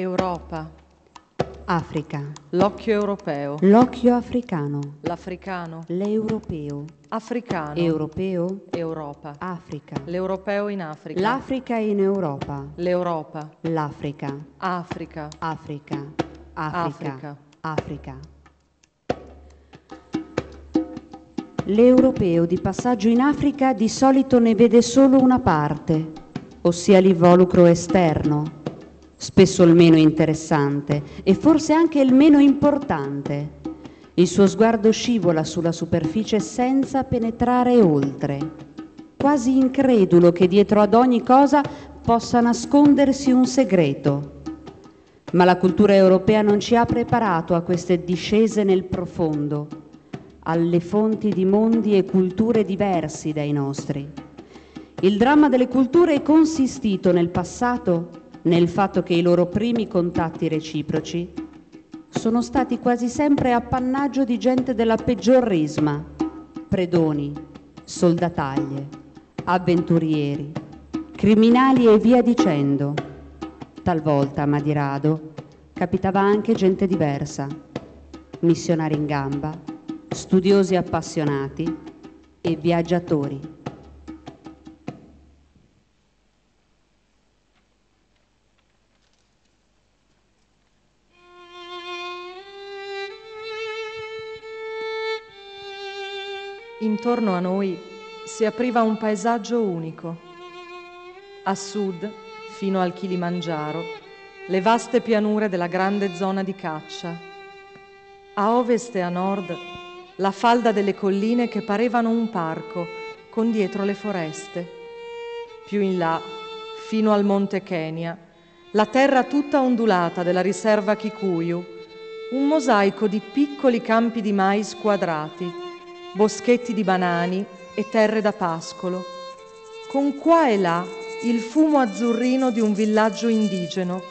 Europa. Africa. L'occhio europeo. L'occhio africano. L'africano. L'europeo. Africano. Europeo. Europa. Africa. L'europeo in Africa. L'Africa in Europa. L'Europa. L'Africa. Africa. Africa. Africa. Africa. L'europeo di passaggio in Africa di solito ne vede solo una parte, ossia l'involucro esterno spesso il meno interessante e forse anche il meno importante. Il suo sguardo scivola sulla superficie senza penetrare oltre, quasi incredulo che dietro ad ogni cosa possa nascondersi un segreto. Ma la cultura europea non ci ha preparato a queste discese nel profondo, alle fonti di mondi e culture diversi dai nostri. Il dramma delle culture è consistito nel passato nel fatto che i loro primi contatti reciproci sono stati quasi sempre appannaggio di gente della peggior risma, predoni, soldataglie, avventurieri, criminali e via dicendo. Talvolta, ma di rado, capitava anche gente diversa, missionari in gamba, studiosi appassionati e viaggiatori. intorno a noi si apriva un paesaggio unico. A sud, fino al Kilimangiaro, le vaste pianure della grande zona di caccia. A ovest e a nord, la falda delle colline che parevano un parco, con dietro le foreste. Più in là, fino al Monte Kenya, la terra tutta ondulata della riserva Kikuyu, un mosaico di piccoli campi di mais quadrati, boschetti di banani e terre da pascolo, con qua e là il fumo azzurrino di un villaggio indigeno,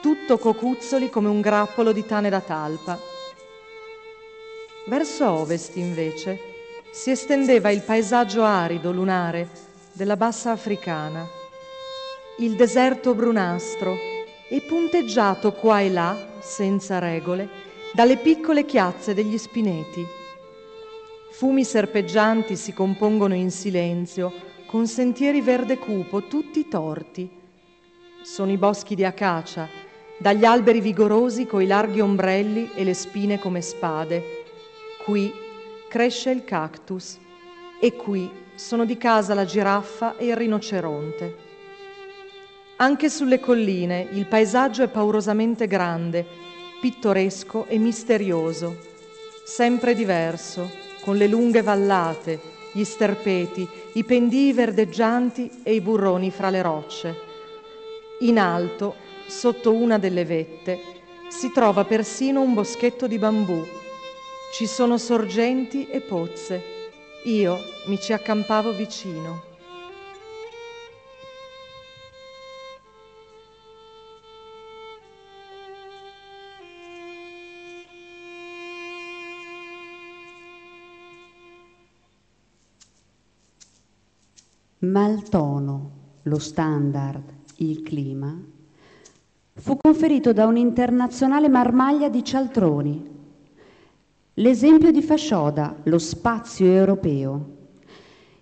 tutto cocuzzoli come un grappolo di tane da talpa. Verso ovest, invece, si estendeva il paesaggio arido, lunare, della bassa africana, il deserto brunastro e punteggiato qua e là, senza regole, dalle piccole chiazze degli spineti. Fumi serpeggianti si compongono in silenzio, con sentieri verde cupo, tutti torti. Sono i boschi di acacia, dagli alberi vigorosi coi larghi ombrelli e le spine come spade. Qui cresce il cactus e qui sono di casa la giraffa e il rinoceronte. Anche sulle colline il paesaggio è paurosamente grande, pittoresco e misterioso, sempre diverso con le lunghe vallate, gli sterpeti, i pendii verdeggianti e i burroni fra le rocce. In alto, sotto una delle vette, si trova persino un boschetto di bambù. Ci sono sorgenti e pozze. Io mi ci accampavo vicino. ma il tono, lo standard, il clima, fu conferito da un'internazionale marmaglia di cialtroni. L'esempio di Fascioda, lo spazio europeo,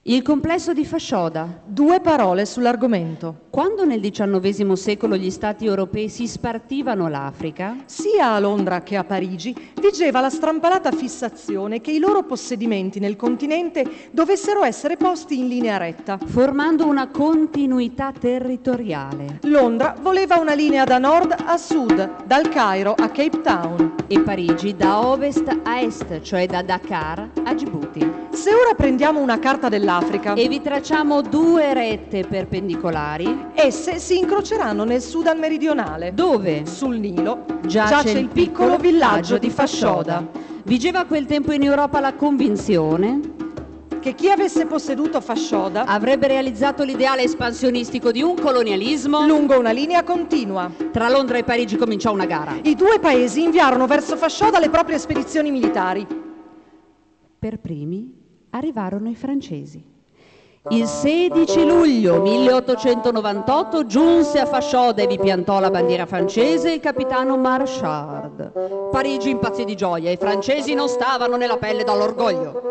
il complesso di Fascioda. Due parole sull'argomento. Quando nel XIX secolo gli stati europei si spartivano l'Africa, sia a Londra che a Parigi vigeva la strampalata fissazione che i loro possedimenti nel continente dovessero essere posti in linea retta, formando una continuità territoriale. Londra voleva una linea da nord a sud, dal Cairo a Cape Town e Parigi da ovest a est, cioè da Dakar a Djibouti. Se ora prendiamo una carta dell'Africa e vi tracciamo due rette perpendicolari, esse si incroceranno nel Sudan meridionale, dove sul Nilo giace, giace il piccolo villaggio di Fashoda. Vigeva a quel tempo in Europa la convinzione che chi avesse posseduto Fashoda avrebbe realizzato l'ideale espansionistico di un colonialismo lungo una linea continua. Tra Londra e Parigi cominciò una gara. I due paesi inviarono verso Fashoda le proprie spedizioni militari. Per primi arrivarono i francesi. Il 16 luglio 1898 giunse a Fascioda e vi piantò la bandiera francese il capitano Marchard. Parigi impazzì di gioia, i francesi non stavano nella pelle dall'orgoglio.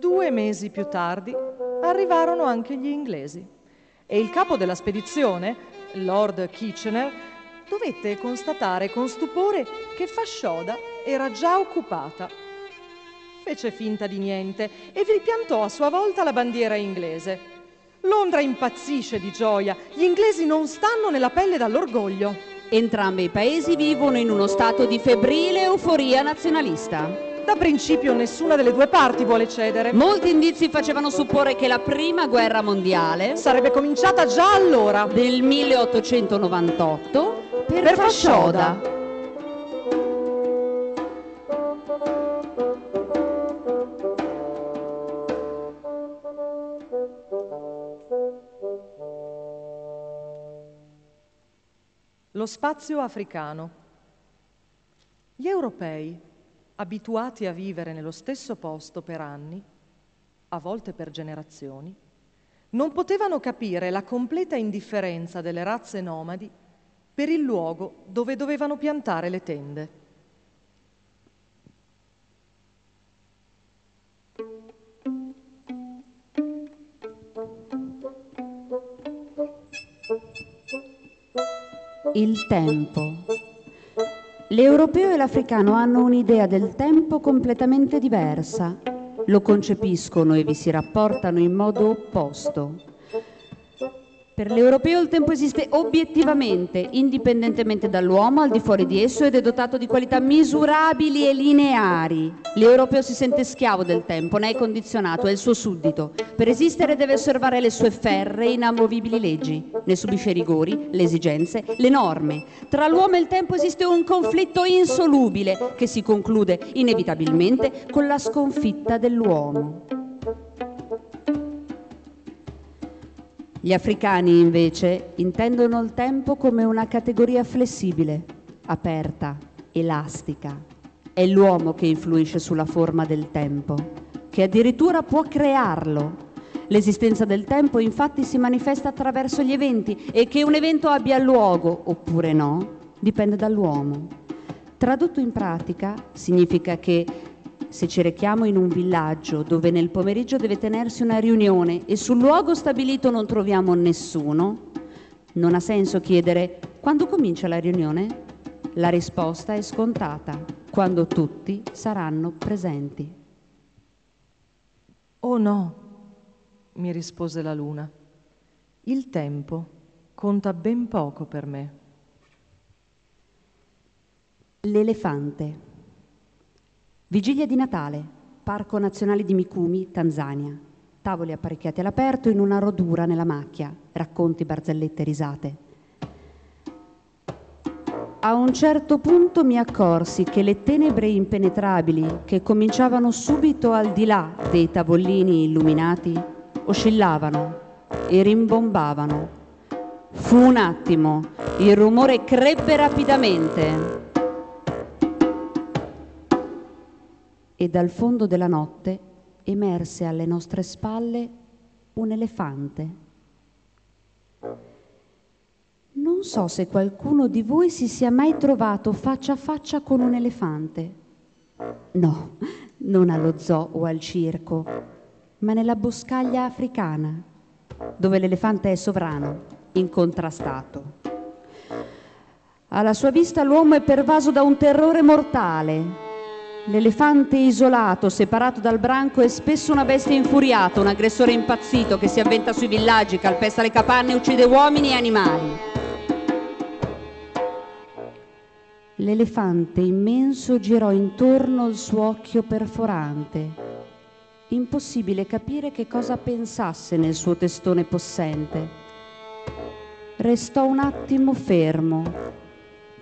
Due mesi più tardi arrivarono anche gli inglesi e il capo della spedizione, Lord Kitchener, dovette constatare con stupore che Fascioda era già occupata fece finta di niente e vi piantò a sua volta la bandiera inglese. Londra impazzisce di gioia, gli inglesi non stanno nella pelle dall'orgoglio. Entrambi i paesi vivono in uno stato di febbrile euforia nazionalista. Da principio nessuna delle due parti vuole cedere. Molti indizi facevano supporre che la prima guerra mondiale sarebbe cominciata già allora, nel 1898, per, per Fascioda. Fascioda Lo spazio africano. Gli europei, abituati a vivere nello stesso posto per anni, a volte per generazioni, non potevano capire la completa indifferenza delle razze nomadi per il luogo dove dovevano piantare le tende. il tempo. L'europeo e l'africano hanno un'idea del tempo completamente diversa, lo concepiscono e vi si rapportano in modo opposto. Per l'europeo il tempo esiste obiettivamente, indipendentemente dall'uomo, al di fuori di esso ed è dotato di qualità misurabili e lineari. L'europeo si sente schiavo del tempo, ne è condizionato, è il suo suddito. Per esistere deve osservare le sue ferree, inamovibili leggi, ne subisce i rigori, le esigenze, le norme. Tra l'uomo e il tempo esiste un conflitto insolubile che si conclude inevitabilmente con la sconfitta dell'uomo. Gli africani invece intendono il tempo come una categoria flessibile, aperta, elastica. È l'uomo che influisce sulla forma del tempo, che addirittura può crearlo. L'esistenza del tempo infatti si manifesta attraverso gli eventi e che un evento abbia luogo oppure no dipende dall'uomo. Tradotto in pratica significa che se ci rechiamo in un villaggio dove nel pomeriggio deve tenersi una riunione e sul luogo stabilito non troviamo nessuno, non ha senso chiedere quando comincia la riunione? La risposta è scontata, quando tutti saranno presenti. Oh no, mi rispose la luna, il tempo conta ben poco per me. L'elefante. Vigilia di Natale, Parco Nazionale di Mikumi, Tanzania. Tavoli apparecchiati all'aperto in una rodura nella macchia, racconti, barzellette, risate. A un certo punto mi accorsi che le tenebre impenetrabili, che cominciavano subito al di là dei tavolini illuminati, oscillavano e rimbombavano. Fu un attimo, il rumore crebbe rapidamente. e dal fondo della notte emerse alle nostre spalle un elefante. Non so se qualcuno di voi si sia mai trovato faccia a faccia con un elefante. No, non allo zoo o al circo, ma nella boscaglia africana, dove l'elefante è sovrano, incontrastato. Alla sua vista l'uomo è pervaso da un terrore mortale L'elefante isolato, separato dal branco, è spesso una bestia infuriata, un aggressore impazzito che si avventa sui villaggi, calpesta le capanne, uccide uomini e animali. L'elefante immenso girò intorno il suo occhio perforante. Impossibile capire che cosa pensasse nel suo testone possente. Restò un attimo fermo,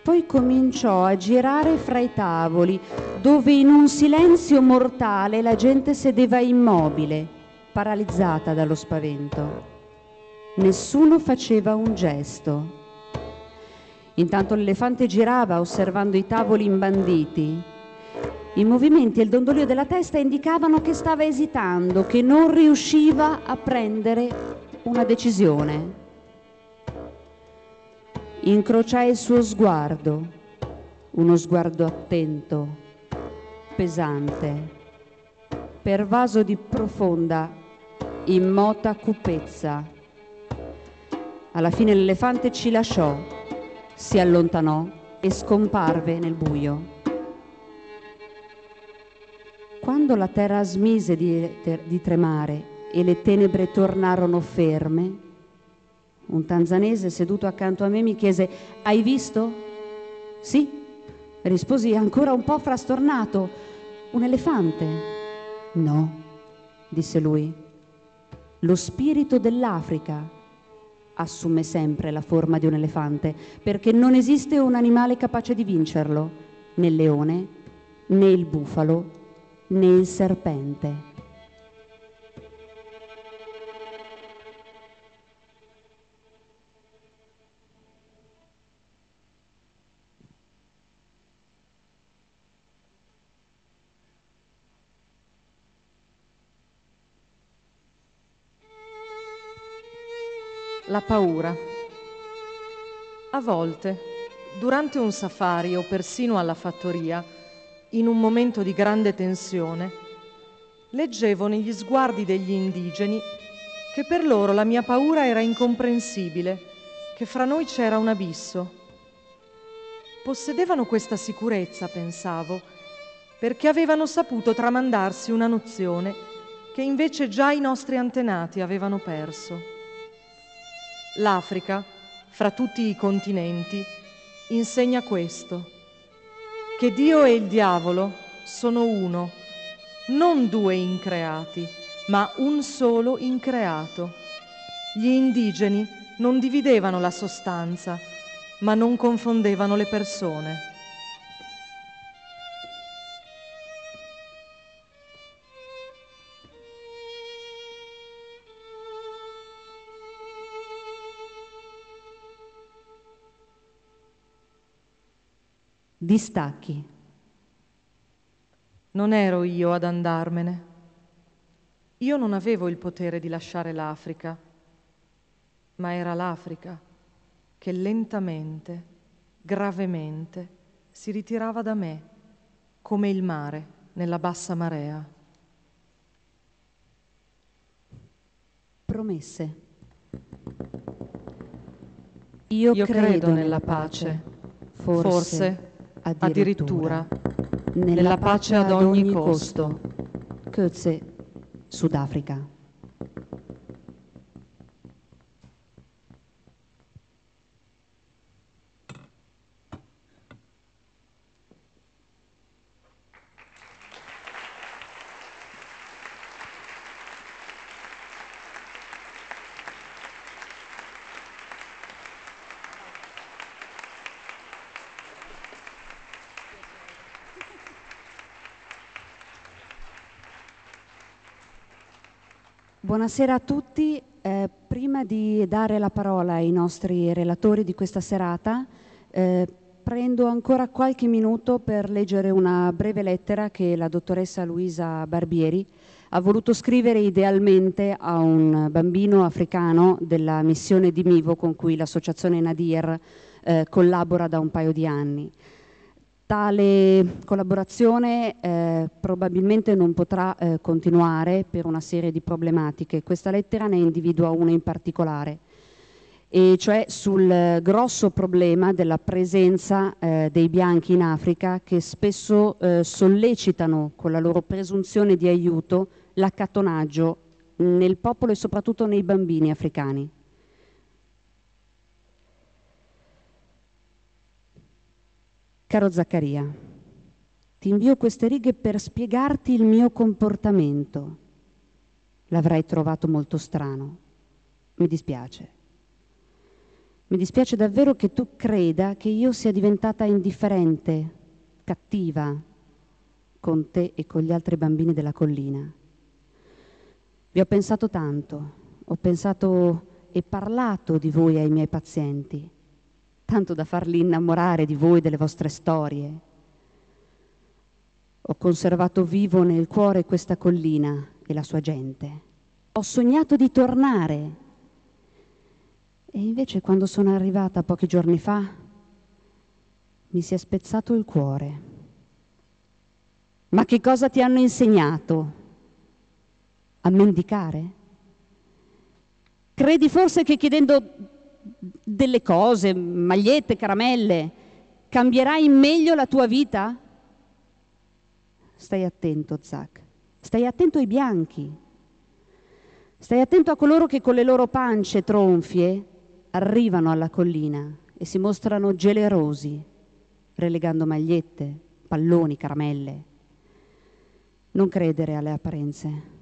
poi cominciò a girare fra i tavoli, dove in un silenzio mortale la gente sedeva immobile, paralizzata dallo spavento. Nessuno faceva un gesto. Intanto l'elefante girava osservando i tavoli imbanditi. I movimenti e il dondolio della testa indicavano che stava esitando, che non riusciva a prendere una decisione incrociai il suo sguardo, uno sguardo attento, pesante, pervaso di profonda, immota cupezza. Alla fine l'elefante ci lasciò, si allontanò e scomparve nel buio. Quando la terra smise di, di tremare e le tenebre tornarono ferme, un tanzanese seduto accanto a me mi chiese Hai visto? Sì, risposi ancora un po' frastornato. Un elefante? No, disse lui. Lo spirito dell'Africa assume sempre la forma di un elefante, perché non esiste un animale capace di vincerlo, né il leone, né il bufalo, né il serpente. la paura. A volte, durante un safari o persino alla fattoria, in un momento di grande tensione, leggevo negli sguardi degli indigeni che per loro la mia paura era incomprensibile, che fra noi c'era un abisso. Possedevano questa sicurezza, pensavo, perché avevano saputo tramandarsi una nozione che invece già i nostri antenati avevano perso. L'Africa, fra tutti i continenti, insegna questo, che Dio e il diavolo sono uno, non due increati, ma un solo increato. Gli indigeni non dividevano la sostanza, ma non confondevano le persone. Distacchi. Non ero io ad andarmene. Io non avevo il potere di lasciare l'Africa, ma era l'Africa che lentamente, gravemente, si ritirava da me, come il mare nella bassa marea. Promesse. Io, io credo, credo, nella pace. pace. Forse, Forse addirittura, nella pace ad ogni costo. Goethe, Sudafrica. Buonasera a tutti. Eh, prima di dare la parola ai nostri relatori di questa serata, eh, prendo ancora qualche minuto per leggere una breve lettera che la dottoressa Luisa Barbieri ha voluto scrivere idealmente a un bambino africano della missione di Mivo con cui l'associazione Nadir eh, collabora da un paio di anni. Tale collaborazione eh, probabilmente non potrà eh, continuare per una serie di problematiche. Questa lettera ne individua una in particolare, e cioè sul eh, grosso problema della presenza dei bianchi in Africa che spesso sollecitano con la loro presunzione di aiuto l'accattonaggio nel popolo e soprattutto nei bambini africani. Caro Zaccaria, ti invio queste righe per spiegarti il mio comportamento. L'avrai trovato molto strano. Mi dispiace. Mi dispiace davvero che tu creda che io sia diventata indifferente, cattiva, con te e con gli altri bambini della collina. Vi ho pensato tanto, ho pensato e parlato di voi ai miei pazienti tanto da farli innamorare di voi, delle vostre storie. Ho conservato vivo nel cuore questa collina e la sua gente. Ho sognato di tornare. E invece quando sono arrivata pochi giorni fa, mi si è spezzato il cuore. Ma che cosa ti hanno insegnato? A mendicare? Credi forse che chiedendo delle cose, magliette, caramelle, cambierai in meglio la tua vita? Stai attento, Zac. Stai attento ai bianchi. Stai attento a coloro che con le loro pance tronfie arrivano alla collina e si mostrano gelerosi, relegando magliette, palloni, caramelle. Non credere alle apparenze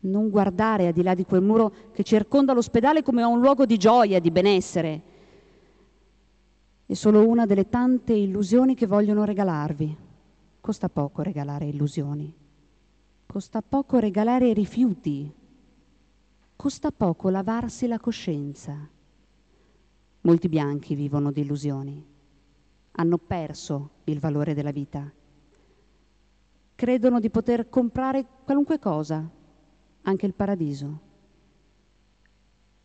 non guardare al di là di quel muro che circonda l'ospedale come a un luogo di gioia, di benessere. È solo una delle tante illusioni che vogliono regalarvi. Costa poco regalare illusioni. Costa poco regalare rifiuti. Costa poco lavarsi la coscienza. Molti bianchi vivono di illusioni. Hanno perso il valore della vita. Credono di poter comprare qualunque cosa anche il paradiso.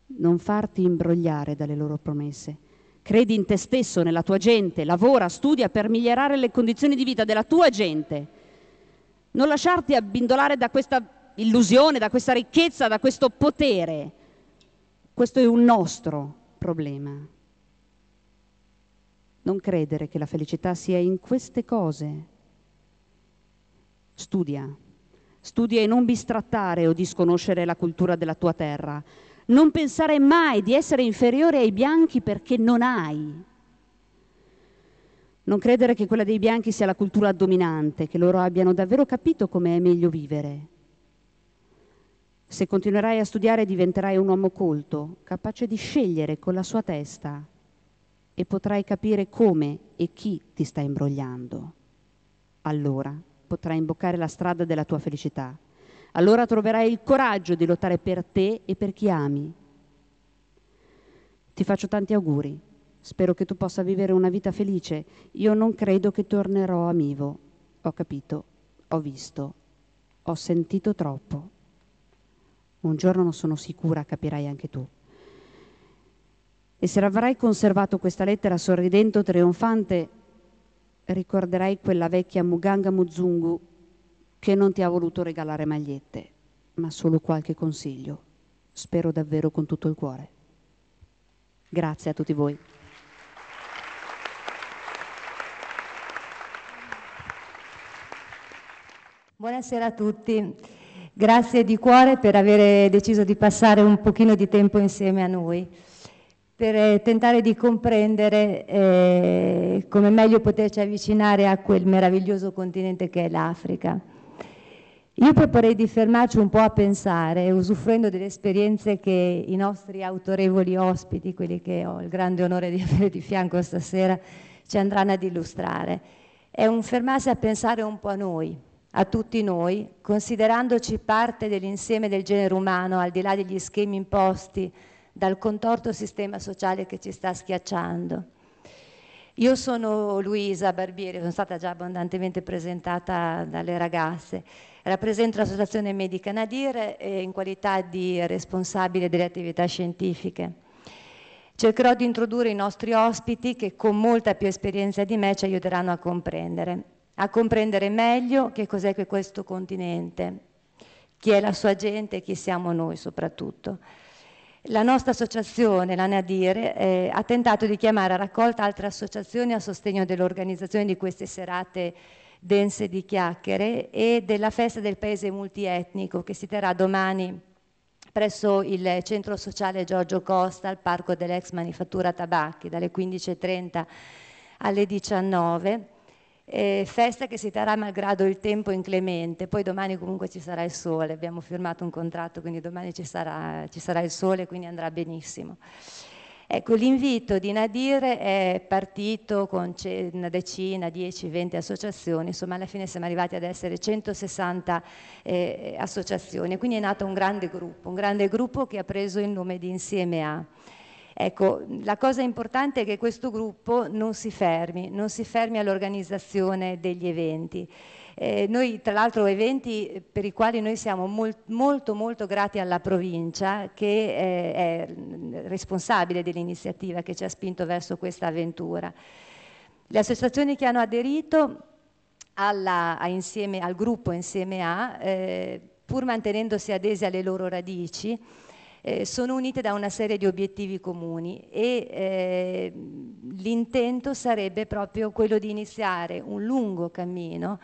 Non farti imbrogliare dalle loro promesse. Credi in te stesso, nella tua gente, lavora, studia per migliorare le condizioni di vita della tua gente. Non lasciarti abbindolare da questa illusione, da questa ricchezza, da questo potere. Questo è un nostro problema. Non credere che la felicità sia in queste cose. Studia, Studia e non bistrattare o disconoscere la cultura della tua terra. Non pensare mai di essere inferiore ai bianchi perché non hai. Non credere che quella dei bianchi sia la cultura dominante, che loro abbiano davvero capito come è meglio vivere. Se continuerai a studiare diventerai un uomo colto, capace di scegliere con la sua testa e potrai capire come e chi ti sta imbrogliando. Allora potrai imboccare la strada della tua felicità. Allora troverai il coraggio di lottare per te e per chi ami. Ti faccio tanti auguri. Spero che tu possa vivere una vita felice. Io non credo che tornerò a Mivo. Ho capito, ho visto, ho sentito troppo. Un giorno sono sicura capirai anche tu. E se avrai conservato questa lettera sorridendo, o trionfante, ricorderai quella vecchia Muganga Muzungu che non ti ha voluto regalare magliette, ma solo qualche consiglio. Spero davvero con tutto il cuore. Grazie a tutti voi. Buonasera a tutti. Grazie di cuore per aver deciso di passare un pochino di tempo insieme a noi per eh, tentare di comprendere eh, come meglio poterci avvicinare a quel meraviglioso continente che è l'Africa. Io proporrei di fermarci un po' a pensare, usufruendo delle esperienze che i nostri autorevoli ospiti, quelli che ho il grande onore di avere di fianco stasera, ci andranno ad illustrare. È un fermarsi a pensare un po' a noi, a tutti noi, considerandoci parte dell'insieme del genere umano, al di là degli schemi imposti, dal contorto sistema sociale che ci sta schiacciando. Io sono Luisa Barbieri, sono stata già abbondantemente presentata dalle ragazze. Rappresento l'Associazione Medica Nadir eh, in qualità di responsabile delle attività scientifiche. Cercherò di introdurre i nostri ospiti che con molta più esperienza di me ci aiuteranno a comprendere, a comprendere meglio che cos'è questo continente, chi è la sua gente e chi siamo noi soprattutto. La nostra associazione, la NADIR, eh, ha tentato di chiamare a raccolta altre associazioni a sostegno dell'organizzazione di queste serate dense di chiacchiere e della festa del paese multietnico che si terrà domani presso il centro sociale Giorgio Costa al parco dell'ex manifattura Tabacchi dalle 15.30 alle 19.00 eh, festa che si terrà malgrado il tempo inclemente, poi domani comunque ci sarà il sole, abbiamo firmato un contratto quindi domani ci sarà, ci sarà il sole quindi andrà benissimo. Ecco, l'invito di Nadir è partito con una decina, 10, 20 associazioni, insomma alla fine siamo arrivati ad essere 160 eh, associazioni, quindi è nato un grande gruppo, un grande gruppo che ha preso il nome di Insieme A. Ecco, la cosa importante è che questo gruppo non si fermi, non si fermi all'organizzazione degli eventi. Eh, noi tra l'altro eventi per i quali noi siamo molt, molto molto grati alla provincia che eh, è responsabile dell'iniziativa che ci ha spinto verso questa avventura. Le associazioni che hanno aderito alla, a insieme, al gruppo Insieme A, eh, pur mantenendosi adesi alle loro radici, eh, sono unite da una serie di obiettivi comuni e eh, l'intento sarebbe proprio quello di iniziare un lungo cammino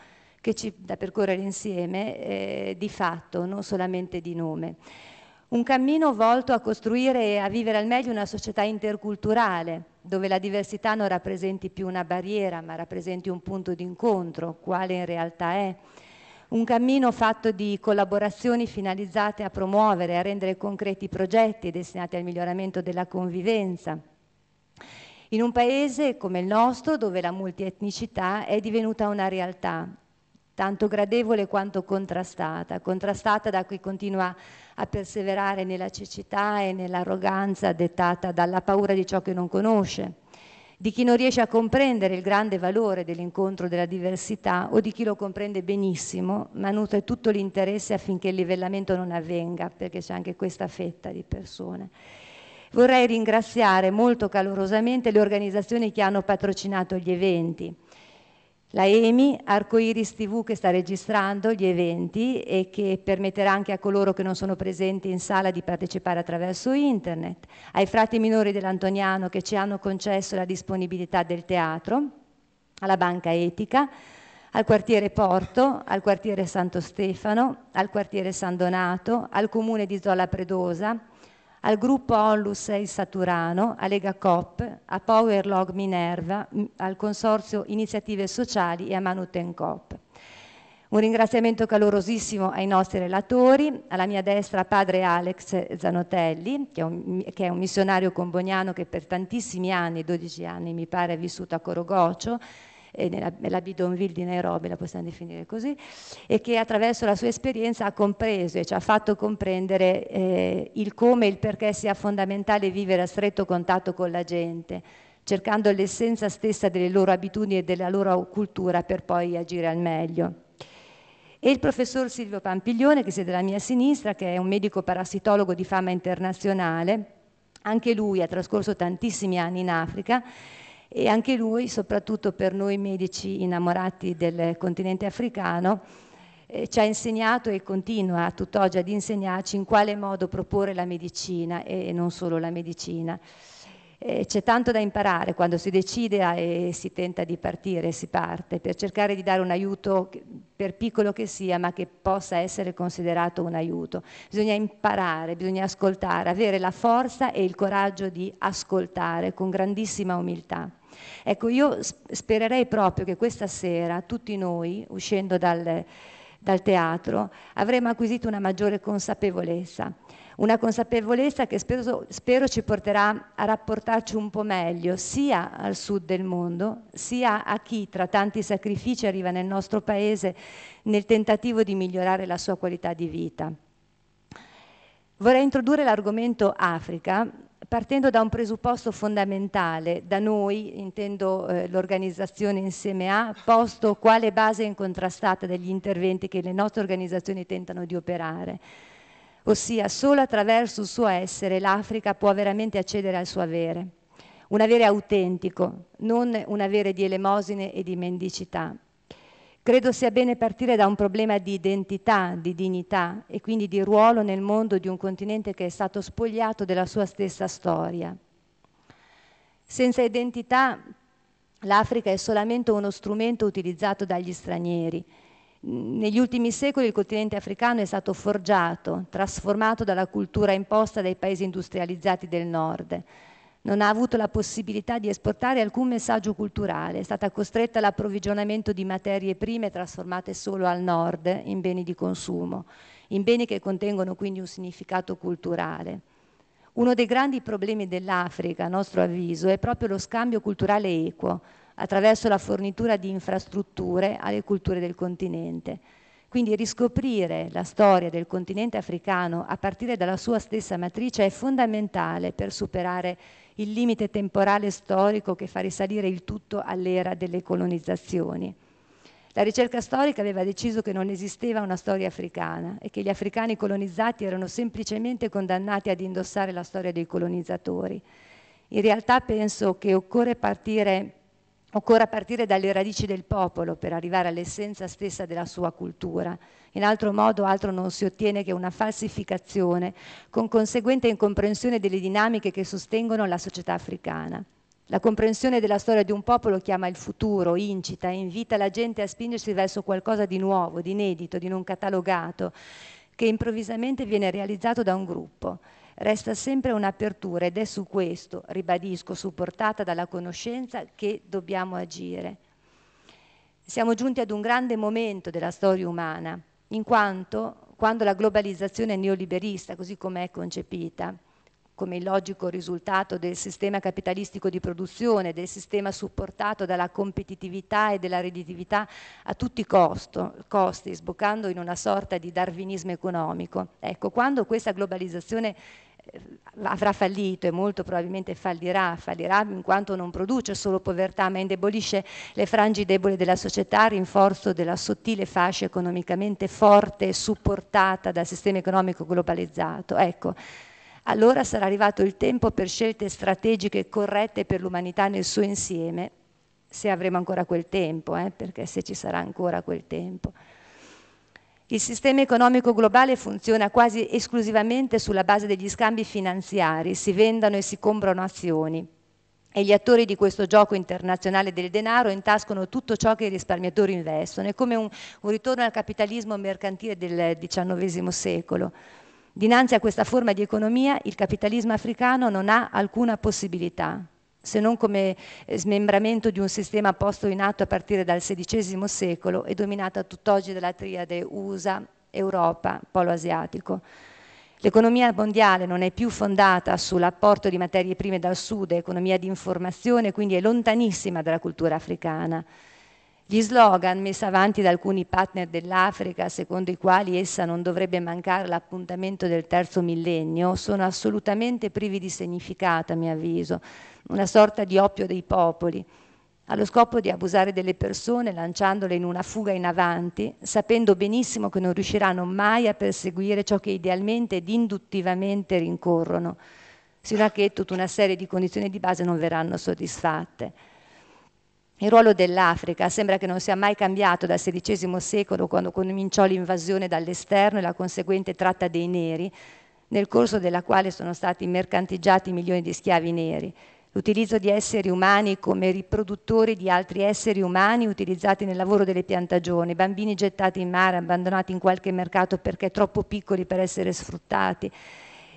ci, da percorrere insieme eh, di fatto, non solamente di nome. Un cammino volto a costruire e a vivere al meglio una società interculturale, dove la diversità non rappresenti più una barriera, ma rappresenti un punto di incontro, quale in realtà è un cammino fatto di collaborazioni finalizzate a promuovere e a rendere concreti progetti destinati al miglioramento della convivenza. In un paese come il nostro, dove la multietnicità è divenuta una realtà, tanto gradevole quanto contrastata, contrastata da chi continua a perseverare nella cecità e nell'arroganza dettata dalla paura di ciò che non conosce di chi non riesce a comprendere il grande valore dell'incontro della diversità o di chi lo comprende benissimo, ma nutre tutto l'interesse affinché il livellamento non avvenga, perché c'è anche questa fetta di persone. Vorrei ringraziare molto calorosamente le organizzazioni che hanno patrocinato gli eventi, la EMI Arco Iris TV che sta registrando gli eventi e che permetterà anche a coloro che non sono presenti in sala di partecipare attraverso internet, ai frati minori dell'Antoniano che ci hanno concesso la disponibilità del teatro, alla Banca Etica, al quartiere Porto, al quartiere Santo Stefano, al quartiere San Donato, al comune di Zola Predosa, al gruppo Onlus 6 Saturano, a Lega Cop, a Powerlog Minerva, al Consorzio Iniziative Sociali e a Manuten Cop. Un ringraziamento calorosissimo ai nostri relatori, alla mia destra padre Alex Zanotelli, che è un, che è un missionario comboniano che per tantissimi anni, 12 anni mi pare, ha vissuto a Corogocio, nella, nella Bidonville di Nairobi, la possiamo definire così, e che attraverso la sua esperienza ha compreso e ci ha fatto comprendere eh, il come e il perché sia fondamentale vivere a stretto contatto con la gente, cercando l'essenza stessa delle loro abitudini e della loro cultura per poi agire al meglio. E il professor Silvio Pampiglione, che siede alla mia sinistra, che è un medico parassitologo di fama internazionale, anche lui ha trascorso tantissimi anni in Africa e anche lui, soprattutto per noi medici innamorati del continente africano, eh, ci ha insegnato e continua tutt'oggi ad insegnarci in quale modo proporre la medicina e non solo la medicina. Eh, c'è tanto da imparare quando si decide a, e si tenta di partire, si parte, per cercare di dare un aiuto, per piccolo che sia, ma che possa essere considerato un aiuto. Bisogna imparare, bisogna ascoltare, avere la forza e il coraggio di ascoltare con grandissima umiltà. Ecco, io spererei proprio che questa sera tutti noi, uscendo dal, dal teatro, avremo acquisito una maggiore consapevolezza, una consapevolezza che spero, spero, ci porterà a rapportarci un po' meglio sia al sud del mondo, sia a chi tra tanti sacrifici arriva nel nostro paese nel tentativo di migliorare la sua qualità di vita. Vorrei introdurre l'argomento Africa partendo da un presupposto fondamentale, da noi, intendo eh, l'organizzazione insieme a, posto quale base incontrastata degli interventi che le nostre organizzazioni tentano di operare. Ossia, solo attraverso il suo essere l'Africa può veramente accedere al suo avere, un avere autentico, non un avere di elemosine e di mendicità. Credo sia bene partire da un problema di identità, di dignità e quindi di ruolo nel mondo di un continente che è stato spogliato della sua stessa storia. Senza identità l'Africa è solamente uno strumento utilizzato dagli stranieri. Negli ultimi secoli il continente africano è stato forgiato, trasformato dalla cultura imposta dai paesi industrializzati del nord non ha avuto la possibilità di esportare alcun messaggio culturale, è stata costretta all'approvvigionamento di materie prime trasformate solo al nord in beni di consumo, in beni che contengono quindi un significato culturale. Uno dei grandi problemi dell'Africa, a nostro avviso, è proprio lo scambio culturale equo attraverso la fornitura di infrastrutture alle culture del continente. Quindi riscoprire la storia del continente africano a partire dalla sua stessa matrice è fondamentale per superare il limite temporale storico che fa risalire il tutto all'era delle colonizzazioni. La ricerca storica aveva deciso che non esisteva una storia africana e che gli africani colonizzati erano semplicemente condannati ad indossare la storia dei colonizzatori. In realtà penso che occorre partire Occorre partire dalle radici del popolo per arrivare all'essenza stessa della sua cultura. In altro modo altro non si ottiene che una falsificazione con conseguente incomprensione delle dinamiche che sostengono la società africana. La comprensione della storia di un popolo chiama il futuro, incita, invita la gente a spingersi verso qualcosa di nuovo, di inedito, di non catalogato, che improvvisamente viene realizzato da un gruppo resta sempre un'apertura ed è su questo, ribadisco, supportata dalla conoscenza, che dobbiamo agire. Siamo giunti ad un grande momento della storia umana, in quanto quando la globalizzazione neoliberista, così come è concepita, come il logico risultato del sistema capitalistico di produzione, del sistema supportato dalla competitività e della redditività a tutti i costi, sboccando in una sorta di darwinismo economico. Ecco, quando questa globalizzazione eh, avrà fallito e molto probabilmente fallirà, fallirà in quanto non produce solo povertà ma indebolisce le frangi deboli della società, rinforzo della sottile fascia economicamente forte supportata dal sistema economico globalizzato. Ecco, allora sarà arrivato il tempo per scelte strategiche corrette per l'umanità nel suo insieme, se avremo ancora quel tempo, eh, perché se ci sarà ancora quel tempo. Il sistema economico globale funziona quasi esclusivamente sulla base degli scambi finanziari, si vendono e si comprano azioni e gli attori di questo gioco internazionale del denaro intascono tutto ciò che i risparmiatori investono. È come un, un ritorno al capitalismo mercantile del XIX secolo. Dinanzi a questa forma di economia il capitalismo africano non ha alcuna possibilità se non come eh, smembramento di un sistema posto in atto a partire dal XVI secolo e dominato tutt'oggi dalla triade USA, Europa, polo asiatico. L'economia mondiale non è più fondata sull'apporto di materie prime dal sud, è economia di informazione, quindi è lontanissima dalla cultura africana. Gli slogan messi avanti da alcuni partner dell'Africa, secondo i quali essa non dovrebbe mancare l'appuntamento del terzo millennio, sono assolutamente privi di significato, a mio avviso una sorta di oppio dei popoli, allo scopo di abusare delle persone lanciandole in una fuga in avanti, sapendo benissimo che non riusciranno mai a perseguire ciò che idealmente ed induttivamente rincorrono, sino a che tutta una serie di condizioni di base non verranno soddisfatte. Il ruolo dell'Africa sembra che non sia mai cambiato dal XVI secolo, quando cominciò l'invasione dall'esterno e la conseguente tratta dei neri, nel corso della quale sono stati mercanteggiati milioni di schiavi neri l'utilizzo di esseri umani come riproduttori di altri esseri umani utilizzati nel lavoro delle piantagioni, bambini gettati in mare, abbandonati in qualche mercato perché troppo piccoli per essere sfruttati.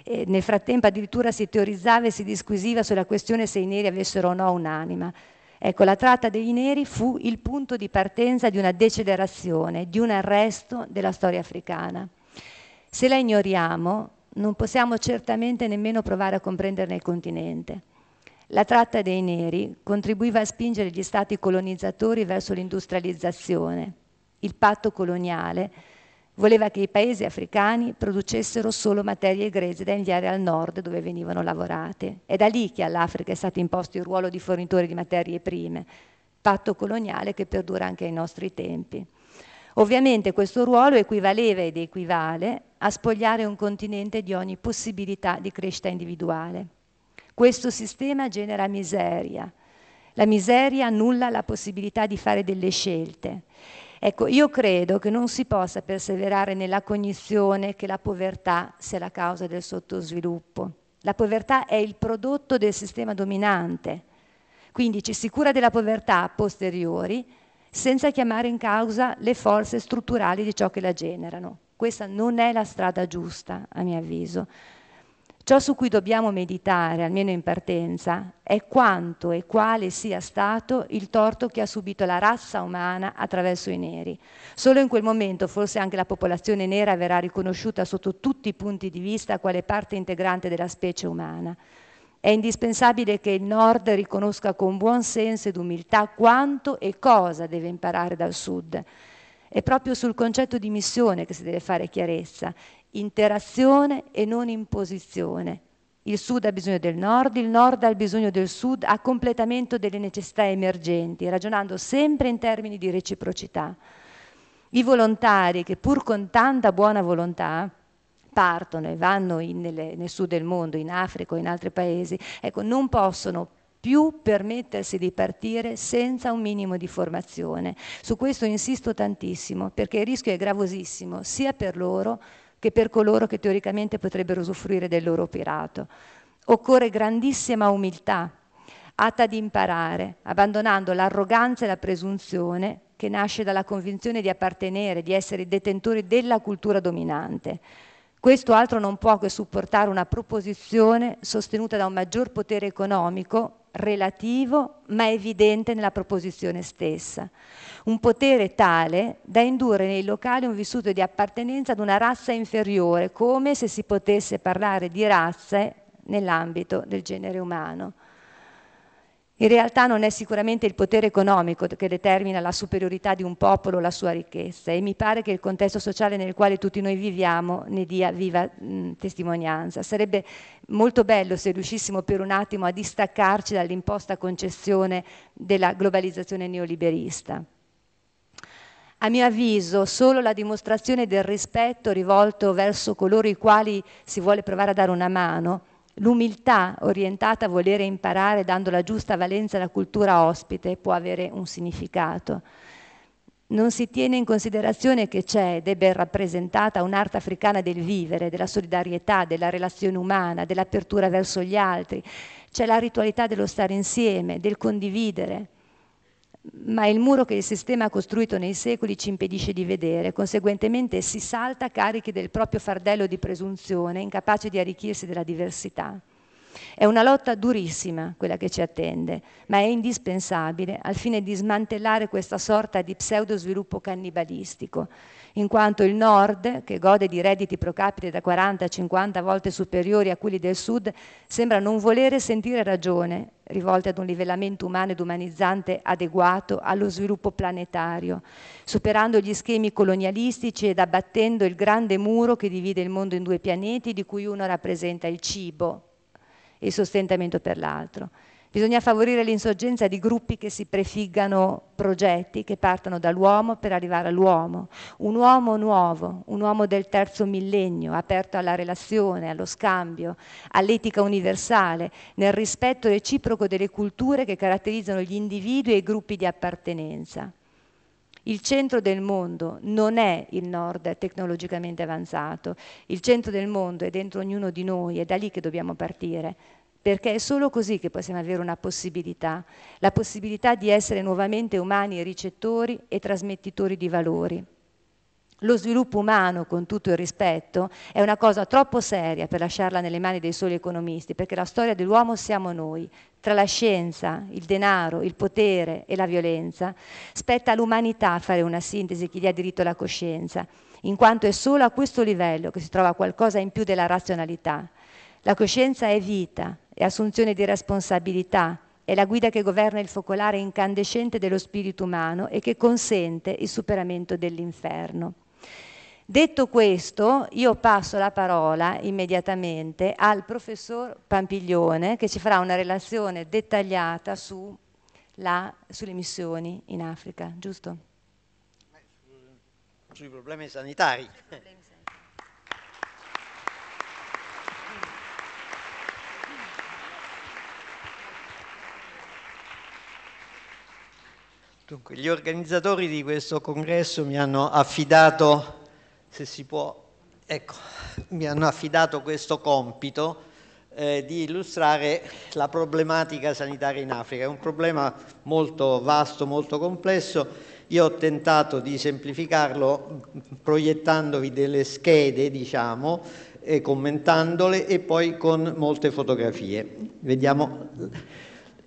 E nel frattempo addirittura si teorizzava e si disquisiva sulla questione se i neri avessero o no un'anima. Ecco, la tratta dei neri fu il punto di partenza di una decelerazione, di un arresto della storia africana. Se la ignoriamo, non possiamo certamente nemmeno provare a comprenderne il continente. La tratta dei neri contribuiva a spingere gli stati colonizzatori verso l'industrializzazione. Il patto coloniale voleva che i paesi africani producessero solo materie egrese da inviare al nord dove venivano lavorate. È da lì che all'Africa è stato imposto il ruolo di fornitore di materie prime, patto coloniale che perdura anche ai nostri tempi. Ovviamente questo ruolo equivaleva ed equivale a spogliare un continente di ogni possibilità di crescita individuale. Questo sistema genera miseria. La miseria annulla la possibilità di fare delle scelte. Ecco, io credo che non si possa perseverare nella cognizione che la povertà sia la causa del sottosviluppo. La povertà è il prodotto del sistema dominante. Quindi ci si cura della povertà a posteriori senza chiamare in causa le forze strutturali di ciò che la generano. Questa non è la strada giusta, a mio avviso. Ciò su cui dobbiamo meditare, almeno in partenza, è quanto e quale sia stato il torto che ha subito la razza umana attraverso i neri. Solo in quel momento forse anche la popolazione nera verrà riconosciuta sotto tutti i punti di vista quale parte integrante della specie umana. È indispensabile che il Nord riconosca con buon senso ed umiltà quanto e cosa deve imparare dal Sud. È proprio sul concetto di missione che si deve fare chiarezza interazione e non imposizione. Il sud ha bisogno del nord, il nord ha bisogno del sud a completamento delle necessità emergenti, ragionando sempre in termini di reciprocità. I volontari che pur con tanta buona volontà partono e vanno in, nelle, nel sud del mondo, in Africa o in altri paesi, ecco, non possono più permettersi di partire senza un minimo di formazione. Su questo insisto tantissimo perché il rischio è gravosissimo sia per loro che per coloro che teoricamente potrebbero usufruire del loro operato. Occorre grandissima umiltà, atta ad imparare, abbandonando l'arroganza e la presunzione che nasce dalla convinzione di appartenere, di essere detentori della cultura dominante. Questo altro non può che supportare una proposizione sostenuta da un maggior potere economico relativo ma evidente nella proposizione stessa. Un potere tale da indurre nei locali un vissuto di appartenenza ad una razza inferiore, come se si potesse parlare di razze nell'ambito del genere umano. In realtà non è sicuramente il potere economico che determina la superiorità di un popolo o la sua ricchezza e mi pare che il contesto sociale nel quale tutti noi viviamo ne dia viva mh, testimonianza. Sarebbe molto bello se riuscissimo per un attimo a distaccarci dall'imposta concessione della globalizzazione neoliberista. A mio avviso, solo la dimostrazione del rispetto rivolto verso coloro i quali si vuole provare a dare una mano L'umiltà orientata a volere imparare dando la giusta valenza alla cultura ospite può avere un significato. Non si tiene in considerazione che c'è ed è ben rappresentata un'arte africana del vivere, della solidarietà, della relazione umana, dell'apertura verso gli altri. C'è la ritualità dello stare insieme, del condividere ma il muro che il sistema ha costruito nei secoli ci impedisce di vedere, conseguentemente si salta carichi del proprio fardello di presunzione, incapace di arricchirsi della diversità. È una lotta durissima quella che ci attende, ma è indispensabile al fine di smantellare questa sorta di pseudo sviluppo cannibalistico in quanto il nord, che gode di redditi pro capite da 40 a 50 volte superiori a quelli del sud, sembra non volere sentire ragione rivolte ad un livellamento umano ed umanizzante adeguato allo sviluppo planetario, superando gli schemi colonialistici ed abbattendo il grande muro che divide il mondo in due pianeti, di cui uno rappresenta il cibo e il sostentamento per l'altro. Bisogna favorire l'insorgenza di gruppi che si prefiggano progetti che partano dall'uomo per arrivare all'uomo. Un uomo nuovo, un uomo del terzo millennio, aperto alla relazione, allo scambio, all'etica universale, nel rispetto reciproco delle culture che caratterizzano gli individui e i gruppi di appartenenza. Il centro del mondo non è il nord tecnologicamente avanzato, il centro del mondo è dentro ognuno di noi, è da lì che dobbiamo partire, perché è solo così che possiamo avere una possibilità, la possibilità di essere nuovamente umani ricettori e trasmettitori di valori. Lo sviluppo umano, con tutto il rispetto, è una cosa troppo seria per lasciarla nelle mani dei soli economisti, perché la storia dell'uomo siamo noi. Tra la scienza, il denaro, il potere e la violenza, spetta all'umanità fare una sintesi chi gli ha diritto alla coscienza, in quanto è solo a questo livello che si trova qualcosa in più della razionalità. La coscienza è vita, e assunzione di responsabilità, è la guida che governa il focolare incandescente dello spirito umano e che consente il superamento dell'inferno. Detto questo, io passo la parola immediatamente al professor Pampiglione che ci farà una relazione dettagliata su la, sulle missioni in Africa, giusto? Sui problemi sanitari. Sui problemi sanitari. Dunque, gli organizzatori di questo congresso mi hanno affidato, se si può, ecco, mi hanno affidato questo compito eh, di illustrare la problematica sanitaria in Africa. È un problema molto vasto, molto complesso. Io ho tentato di semplificarlo proiettandovi delle schede, diciamo, e commentandole e poi con molte fotografie. Vediamo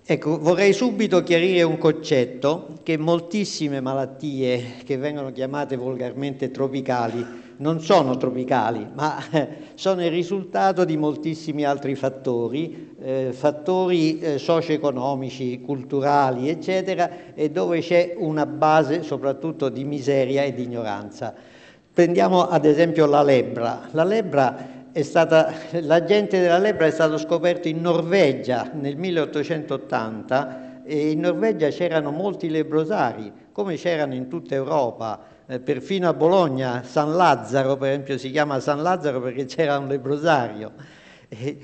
Ecco, vorrei subito chiarire un concetto che moltissime malattie che vengono chiamate volgarmente tropicali non sono tropicali, ma sono il risultato di moltissimi altri fattori, eh, fattori eh, socio-economici, culturali, eccetera, e dove c'è una base soprattutto di miseria e di ignoranza. Prendiamo ad esempio la lebbra. La lebbra stata, l'agente della lepre è stato scoperto in Norvegia nel 1880 e in Norvegia c'erano molti lebrosari, come c'erano in tutta Europa, eh, perfino a Bologna, San Lazzaro per esempio si chiama San Lazzaro perché c'era un lebrosario. E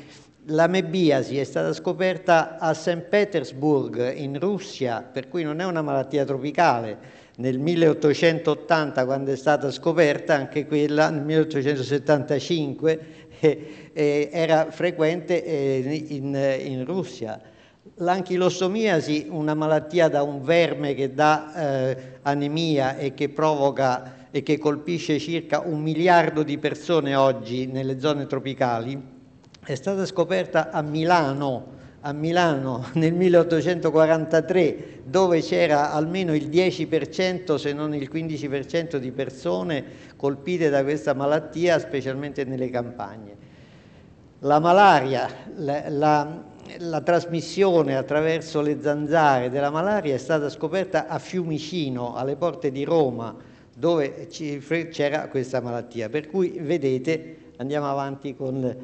la mebiasi è stata scoperta a St. Petersburg in Russia, per cui non è una malattia tropicale, nel 1880 quando è stata scoperta, anche quella nel 1875 eh, era frequente eh, in, in, Russia. L'anchilosomiasi, una malattia da un verme che dà eh, anemia e che provoca e che colpisce circa un miliardo di persone oggi nelle zone tropicali, è stata scoperta a Milano a Milano nel 1843, dove c'era almeno il 10% se non il 15% di persone colpite da questa malattia, specialmente nelle campagne. La malaria, la, la, la trasmissione attraverso le zanzare della malaria è stata scoperta a Fiumicino, alle porte di Roma, dove c'era questa malattia. Per cui, vedete, andiamo avanti con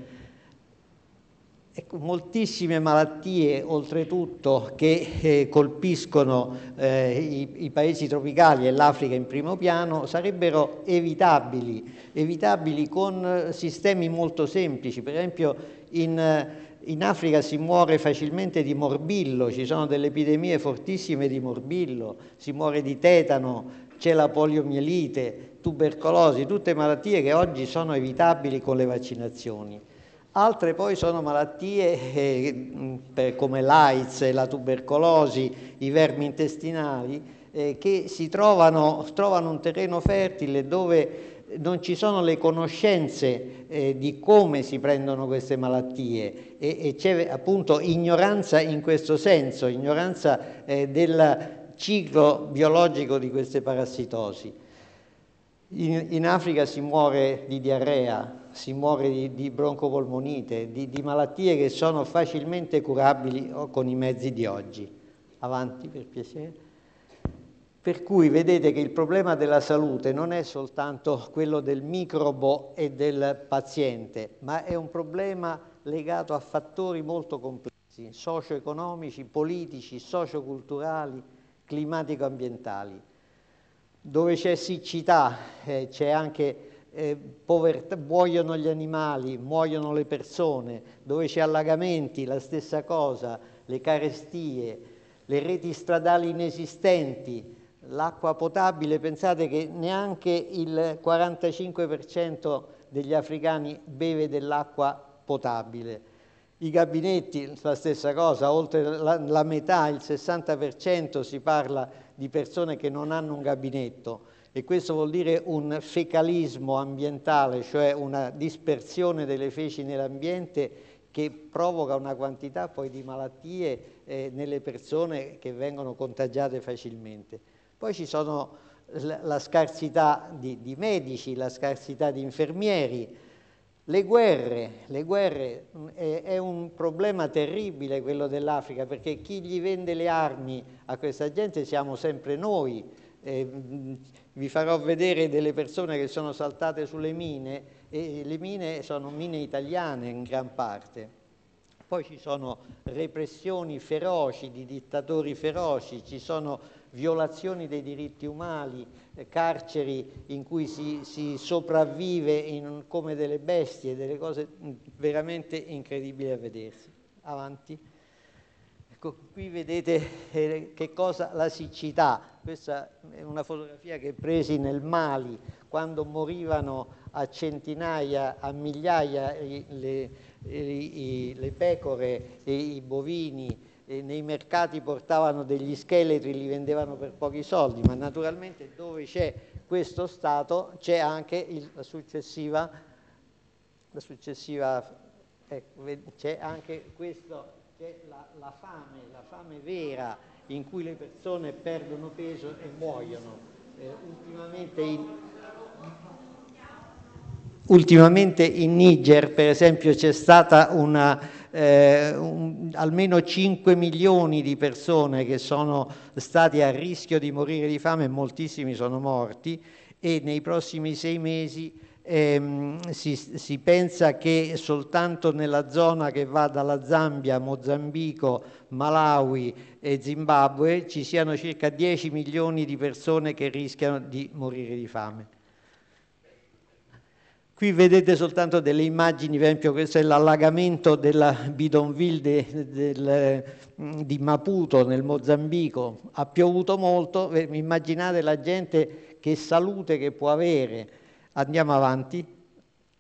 Ecco, moltissime malattie oltretutto che eh, colpiscono eh, i, i, paesi tropicali e l'Africa in primo piano sarebbero evitabili, evitabili con eh, sistemi molto semplici, per esempio in, eh, in, Africa si muore facilmente di morbillo, ci sono delle epidemie fortissime di morbillo, si muore di tetano, c'è la poliomielite, tubercolosi, tutte malattie che oggi sono evitabili con le vaccinazioni. Altre poi sono malattie eh, come l'AIDS, la tubercolosi, i vermi intestinali, eh, che si trovano, trovano un terreno fertile dove non ci sono le conoscenze eh, di come si prendono queste malattie e, c'è appunto ignoranza in questo senso, ignoranza del ciclo biologico di queste parassitosi. in Africa si muore di diarrea, si muore di, di broncopolmonite, di, di malattie che sono facilmente curabili oh, con i mezzi di oggi. Avanti per piacere. Per cui vedete che il problema della salute non è soltanto quello del microbo e del paziente, ma è un problema legato a fattori molto complessi, socio-economici, politici, socio-culturali, climatico-ambientali. Dove c'è siccità eh, c'è anche eh, povertà, muoiono gli animali, muoiono le persone, dove c'è allagamenti, la stessa cosa, le carestie, le reti stradali inesistenti, l'acqua potabile, pensate che neanche il 45% degli africani beve dell'acqua potabile. I gabinetti, la stessa cosa, oltre la, la metà, il 60% si parla di persone che non hanno un gabinetto e questo vuol dire un fecalismo ambientale, cioè una dispersione delle feci nell'ambiente che provoca una quantità poi di malattie eh, nelle persone che vengono contagiate facilmente. Poi ci sono la scarsità di, di medici, la scarsità di infermieri, le guerre, le guerre mm, è, è un problema terribile quello dell'Africa perché chi gli vende le armi a questa gente siamo sempre noi. Eh, mm, vi farò vedere delle persone che sono saltate sulle mine e le mine sono mine italiane in gran parte. Poi ci sono repressioni feroci di dittatori feroci, ci sono violazioni dei diritti umani, eh, carceri in cui si, si sopravvive in, come delle bestie, delle cose mm, veramente incredibili a vedersi. Avanti. Ecco, qui vedete eh, che cosa la siccità questa è una fotografia che presi nel Mali, quando morivano a centinaia, a migliaia le, le, le pecore e i bovini, e nei mercati portavano degli scheletri, li vendevano per pochi soldi, ma naturalmente dove c'è questo stato c'è anche il, la successiva, la successiva ecco, c'è anche questo, c'è la, la fame, la fame vera in cui le persone perdono peso e muoiono. Eh, ultimamente, in, ultimamente, in, Niger, per esempio, c'è stata una... Eh, un, almeno 5 milioni di persone che sono state a rischio di morire di fame moltissimi sono morti e nei prossimi sei mesi Ehm, si, si, pensa che soltanto nella zona che va dalla Zambia, Mozambico, Malawi e Zimbabwe ci siano circa 10 milioni di persone che rischiano di morire di fame. Qui vedete soltanto delle immagini, per esempio questo è l'allagamento della Bidonville de, del, mm, di Maputo nel Mozambico, ha piovuto molto, immaginate la gente che salute che può avere, Andiamo avanti.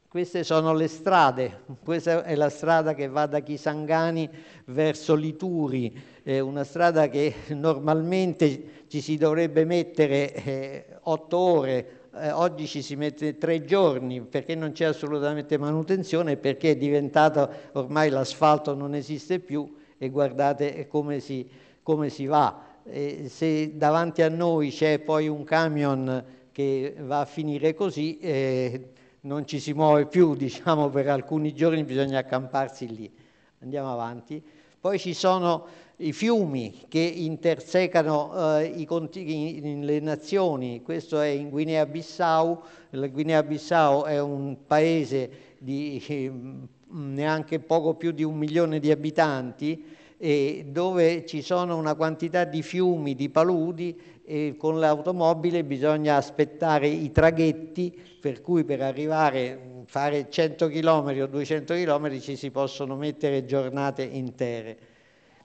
Queste sono le strade, questa è la strada che va da Chisangani verso Lituri, è una strada che normalmente ci si dovrebbe mettere eh, otto ore, eh, oggi ci si mette tre giorni perché non c'è assolutamente manutenzione, perché è diventata ormai l'asfalto non esiste più e guardate come si, come si va. Eh, se davanti a noi c'è poi un camion che va a finire così e non ci si muove più, diciamo, per alcuni giorni bisogna accamparsi lì. Andiamo avanti. Poi ci sono i fiumi che intersecano eh, i conti, in, le nazioni, questo è in Guinea-Bissau, la Guinea-Bissau è un paese di eh, neanche poco più di un milione di abitanti, eh, dove ci sono una quantità di fiumi, di paludi e con l'automobile bisogna aspettare i traghetti per cui per arrivare, a fare 100 km o 200 km ci si possono mettere giornate intere.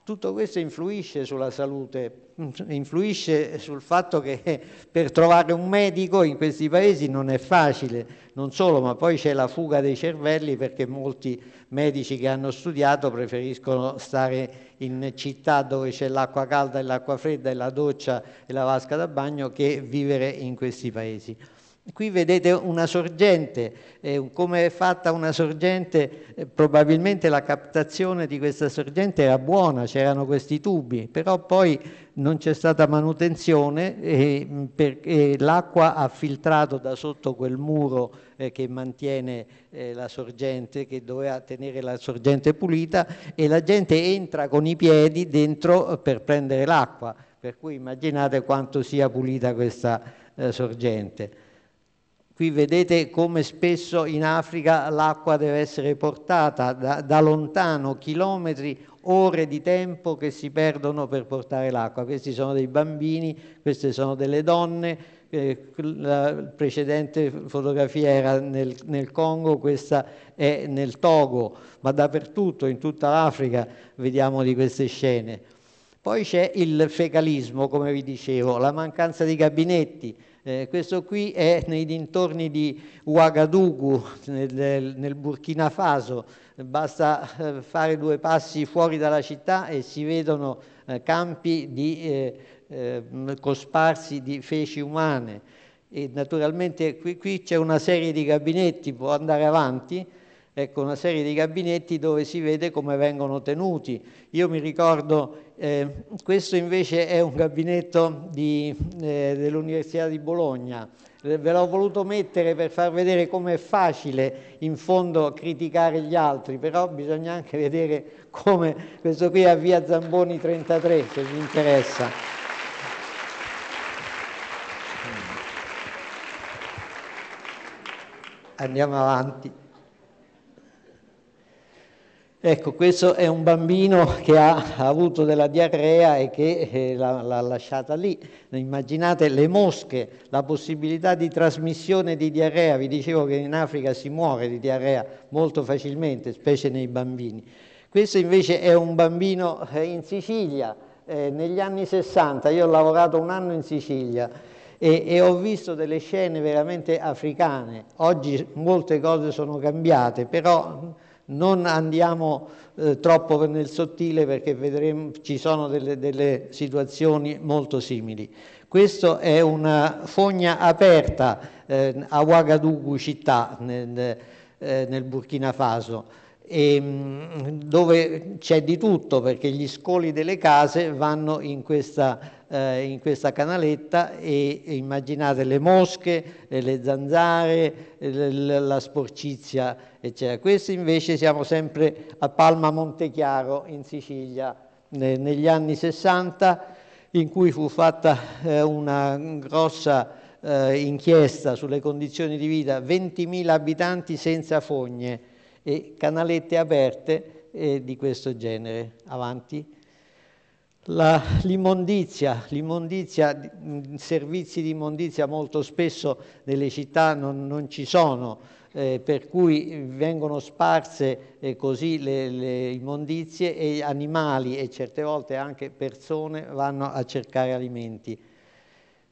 Tutto questo influisce sulla salute, influisce sul fatto che per trovare un medico in questi paesi non è facile, non solo, ma poi c'è la fuga dei cervelli perché molti medici che hanno studiato preferiscono stare in città dove c'è l'acqua calda e l'acqua fredda e la doccia e la vasca da bagno che vivere in questi paesi. Qui vedete una sorgente, eh, come è fatta una sorgente, eh, probabilmente la captazione di questa sorgente era buona, c'erano questi tubi, però poi non c'è stata manutenzione e, mm, per, e l'acqua ha filtrato da sotto quel muro eh, che mantiene eh, la sorgente, che doveva tenere la sorgente pulita e la gente entra con i piedi dentro eh, per prendere l'acqua, per cui immaginate quanto sia pulita questa eh, sorgente. Qui vedete come spesso in Africa l'acqua deve essere portata da, da lontano, chilometri, ore di tempo che si perdono per portare l'acqua. Questi sono dei bambini, queste sono delle donne, eh, la precedente fotografia era nel, nel, Congo, questa è nel Togo, ma dappertutto, in tutta l'Africa, vediamo di queste scene. Poi c'è il fecalismo, come vi dicevo, la mancanza di gabinetti. Eh, questo qui è nei dintorni di Ouagadougou, nel, nel Burkina Faso. Basta eh, fare due passi fuori dalla città e si vedono eh, campi di, eh, eh, cosparsi di feci umane. E naturalmente qui, qui c'è una serie di gabinetti, può andare avanti, ecco una serie di gabinetti dove si vede come vengono tenuti. Io mi ricordo eh, questo invece è un gabinetto eh, dell'Università di Bologna. Eh, ve l'ho voluto mettere per far vedere come è facile in fondo criticare gli altri, però bisogna anche vedere come questo qui è a via Zamboni 33, se vi interessa. Andiamo avanti. Ecco, questo è un bambino che ha, avuto della diarrea e che eh, l'ha, l'ha, lasciata lì. Immaginate le mosche, la possibilità di trasmissione di diarrea. Vi dicevo che in Africa si muore di diarrea molto facilmente, specie nei bambini. Questo invece è un bambino eh, in Sicilia, eh, negli anni 60. Io ho lavorato un anno in Sicilia. E, e, ho visto delle scene veramente africane. Oggi molte cose sono cambiate, però non andiamo eh, troppo nel sottile perché vedremo, ci sono delle, delle situazioni molto simili. Questa è una fogna aperta eh, a Ouagadougou città nel, eh, nel Burkina Faso Ehm, dove c'è di tutto perché gli scoli delle case vanno in questa, eh, in questa canaletta e, e, immaginate le mosche, le zanzare, le, la sporcizia, eccetera. Questi invece siamo sempre a Palma Montechiaro in Sicilia ne, negli anni 60 in cui fu fatta eh, una grossa eh, inchiesta sulle condizioni di vita, 20.000 abitanti senza fogne e canalette aperte eh, di questo genere. Avanti. l'immondizia, l'immondizia, mm, servizi di immondizia molto spesso nelle città non, non ci sono, eh, per cui vengono sparse eh, così le, le, immondizie e animali e certe volte anche persone vanno a cercare alimenti.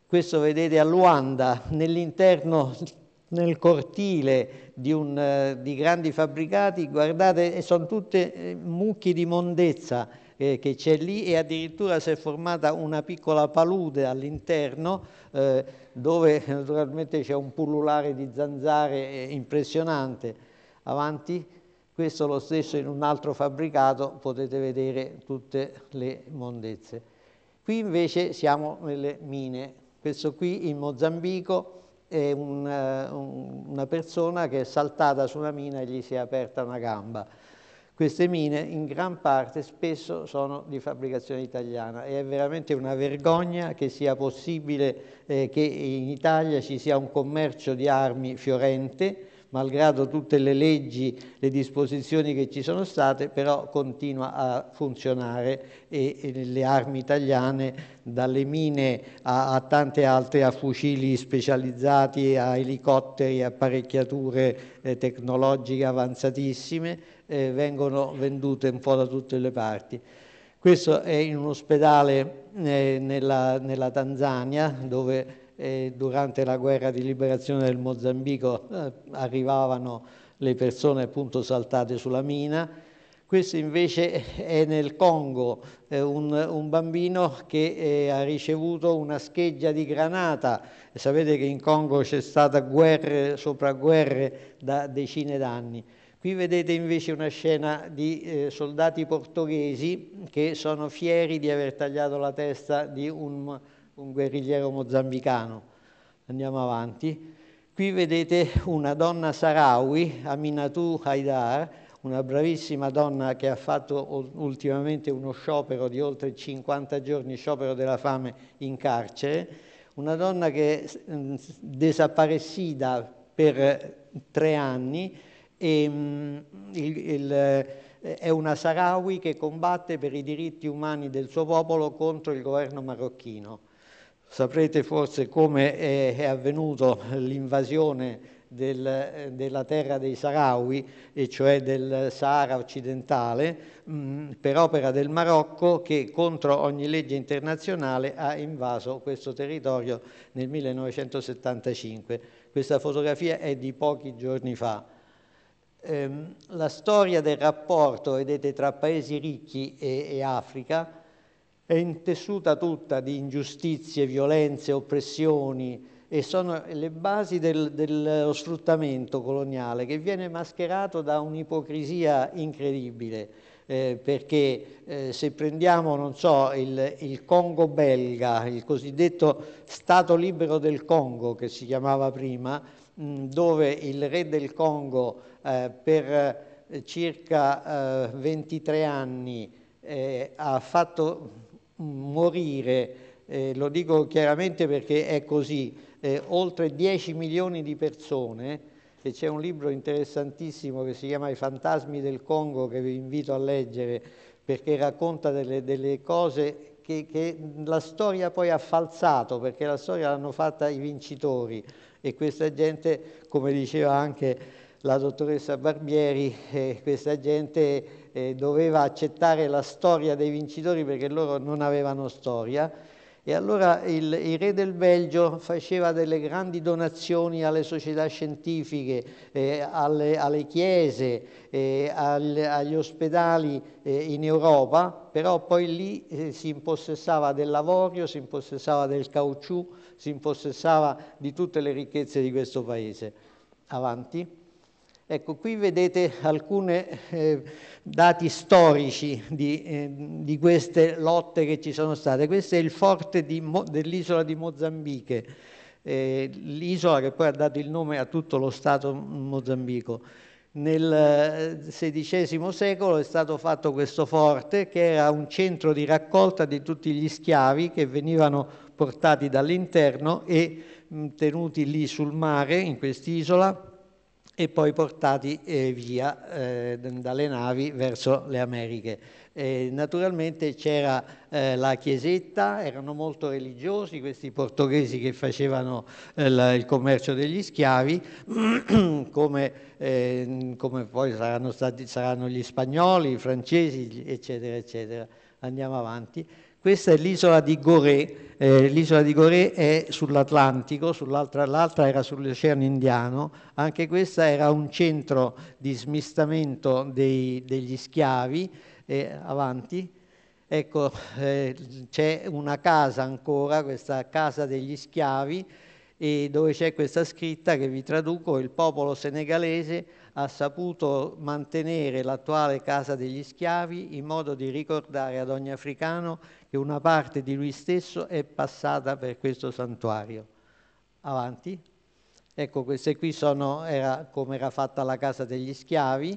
Questo vedete a Luanda, nell'interno nel cortile di, un, eh, di grandi fabbricati, guardate, eh, sono tutte eh, mucchi di mondezza eh, che c'è lì e addirittura si è formata una piccola palude all'interno eh, dove naturalmente c'è un pullulare di zanzare impressionante. Avanti, questo lo stesso in un altro fabbricato, potete vedere tutte le mondezze. Qui invece siamo nelle mine, questo qui in Mozambico, e eh, un, una persona che è saltata su una mina e gli si è aperta una gamba. Queste mine in gran parte spesso sono di fabbricazione italiana e è veramente una vergogna che sia possibile eh, che in Italia ci sia un commercio di armi fiorente malgrado tutte le leggi, le disposizioni che ci sono state, però continua a funzionare e, e le armi italiane, dalle mine a, a, tante altre, a fucili specializzati, a elicotteri, apparecchiature eh, tecnologiche avanzatissime, eh, vengono vendute un po' da tutte le parti. Questo è in un ospedale eh, nella, nella Tanzania dove durante la guerra di liberazione del Mozambico eh, arrivavano le persone appunto saltate sulla mina. Questo invece è nel Congo, è eh, un, un, bambino che eh, ha ricevuto una scheggia di granata. Sapete che in Congo c'è stata guerra sopra guerre da decine d'anni. Qui vedete invece una scena di eh, soldati portoghesi che sono fieri di aver tagliato la testa di un un guerrigliero mozambicano. Andiamo avanti. Qui vedete una donna sarawi, Aminatou Haidar, una bravissima donna che ha fatto ultimamente uno sciopero di oltre 50 giorni, sciopero della fame in carcere, una donna che è mm, desaparecida per tre anni e mh, mm, il, il, è una Sarawi che combatte per i diritti umani del suo popolo contro il governo marocchino. Saprete forse come è, avvenuto l'invasione del, della terra dei Sahrawi, e cioè del Sahara occidentale, mh, mm, per opera del Marocco che contro ogni legge internazionale ha invaso questo territorio nel 1975. Questa fotografia è di pochi giorni fa ehm, la storia del rapporto, vedete, tra paesi ricchi e, e Africa è intessuta tutta di ingiustizie, violenze, oppressioni e sono le basi del, dello sfruttamento coloniale che viene mascherato da un'ipocrisia incredibile. Eh, perché eh, se prendiamo, non so, il, il, Congo belga, il cosiddetto Stato libero del Congo che si chiamava prima, mh, dove il re del Congo eh, per eh, circa 23 eh, anni eh, ha fatto morire, eh, lo dico chiaramente perché è così, eh, oltre 10 milioni di persone, e c'è un libro interessantissimo che si chiama I fantasmi del Congo che vi invito a leggere perché racconta delle, delle cose che, che, la storia poi ha falsato, perché la storia l'hanno fatta i vincitori e questa gente, come diceva anche la dottoressa Barbieri, eh, questa gente eh, doveva accettare la storia dei vincitori perché loro non avevano storia. E allora il, il, re del Belgio faceva delle grandi donazioni alle società scientifiche, eh, alle, alle, chiese, eh, al, agli ospedali eh, in Europa, però poi lì eh, si impossessava dell'avorio, si impossessava del caucciù, si impossessava di tutte le ricchezze di questo paese. Avanti. Ecco, qui vedete alcuni eh, dati storici di, eh, di, queste lotte che ci sono state. Questo è il forte dell'isola di Mozambiche, eh, l'isola che poi ha dato il nome a tutto lo Stato mozambico. Nel XVI eh, secolo è stato fatto questo forte che era un centro di raccolta di tutti gli schiavi che venivano portati dall'interno e tenuti lì sul mare, in quest'isola, e poi portati eh, via eh, dalle navi verso le Americhe. Eh, naturalmente c'era eh, la chiesetta, erano molto religiosi questi portoghesi che facevano eh, la, il commercio degli schiavi, come, eh, come, poi saranno, stati, saranno gli spagnoli, i francesi, eccetera, eccetera. Andiamo avanti. Questa è l'isola di Gorée. Eh, l'isola di Gorée è sull'Atlantico, sull'altra, l'altra era sull'Oceano Indiano, anche questa era un centro di smistamento dei, degli schiavi. Eh, avanti. Ecco, eh, c'è una casa ancora, questa casa degli schiavi, e dove c'è questa scritta che vi traduco, il popolo senegalese ha saputo mantenere l'attuale casa degli schiavi in modo di ricordare ad ogni africano che una parte di lui stesso è passata per questo santuario. Avanti. Ecco, queste qui sono era come era fatta la casa degli schiavi.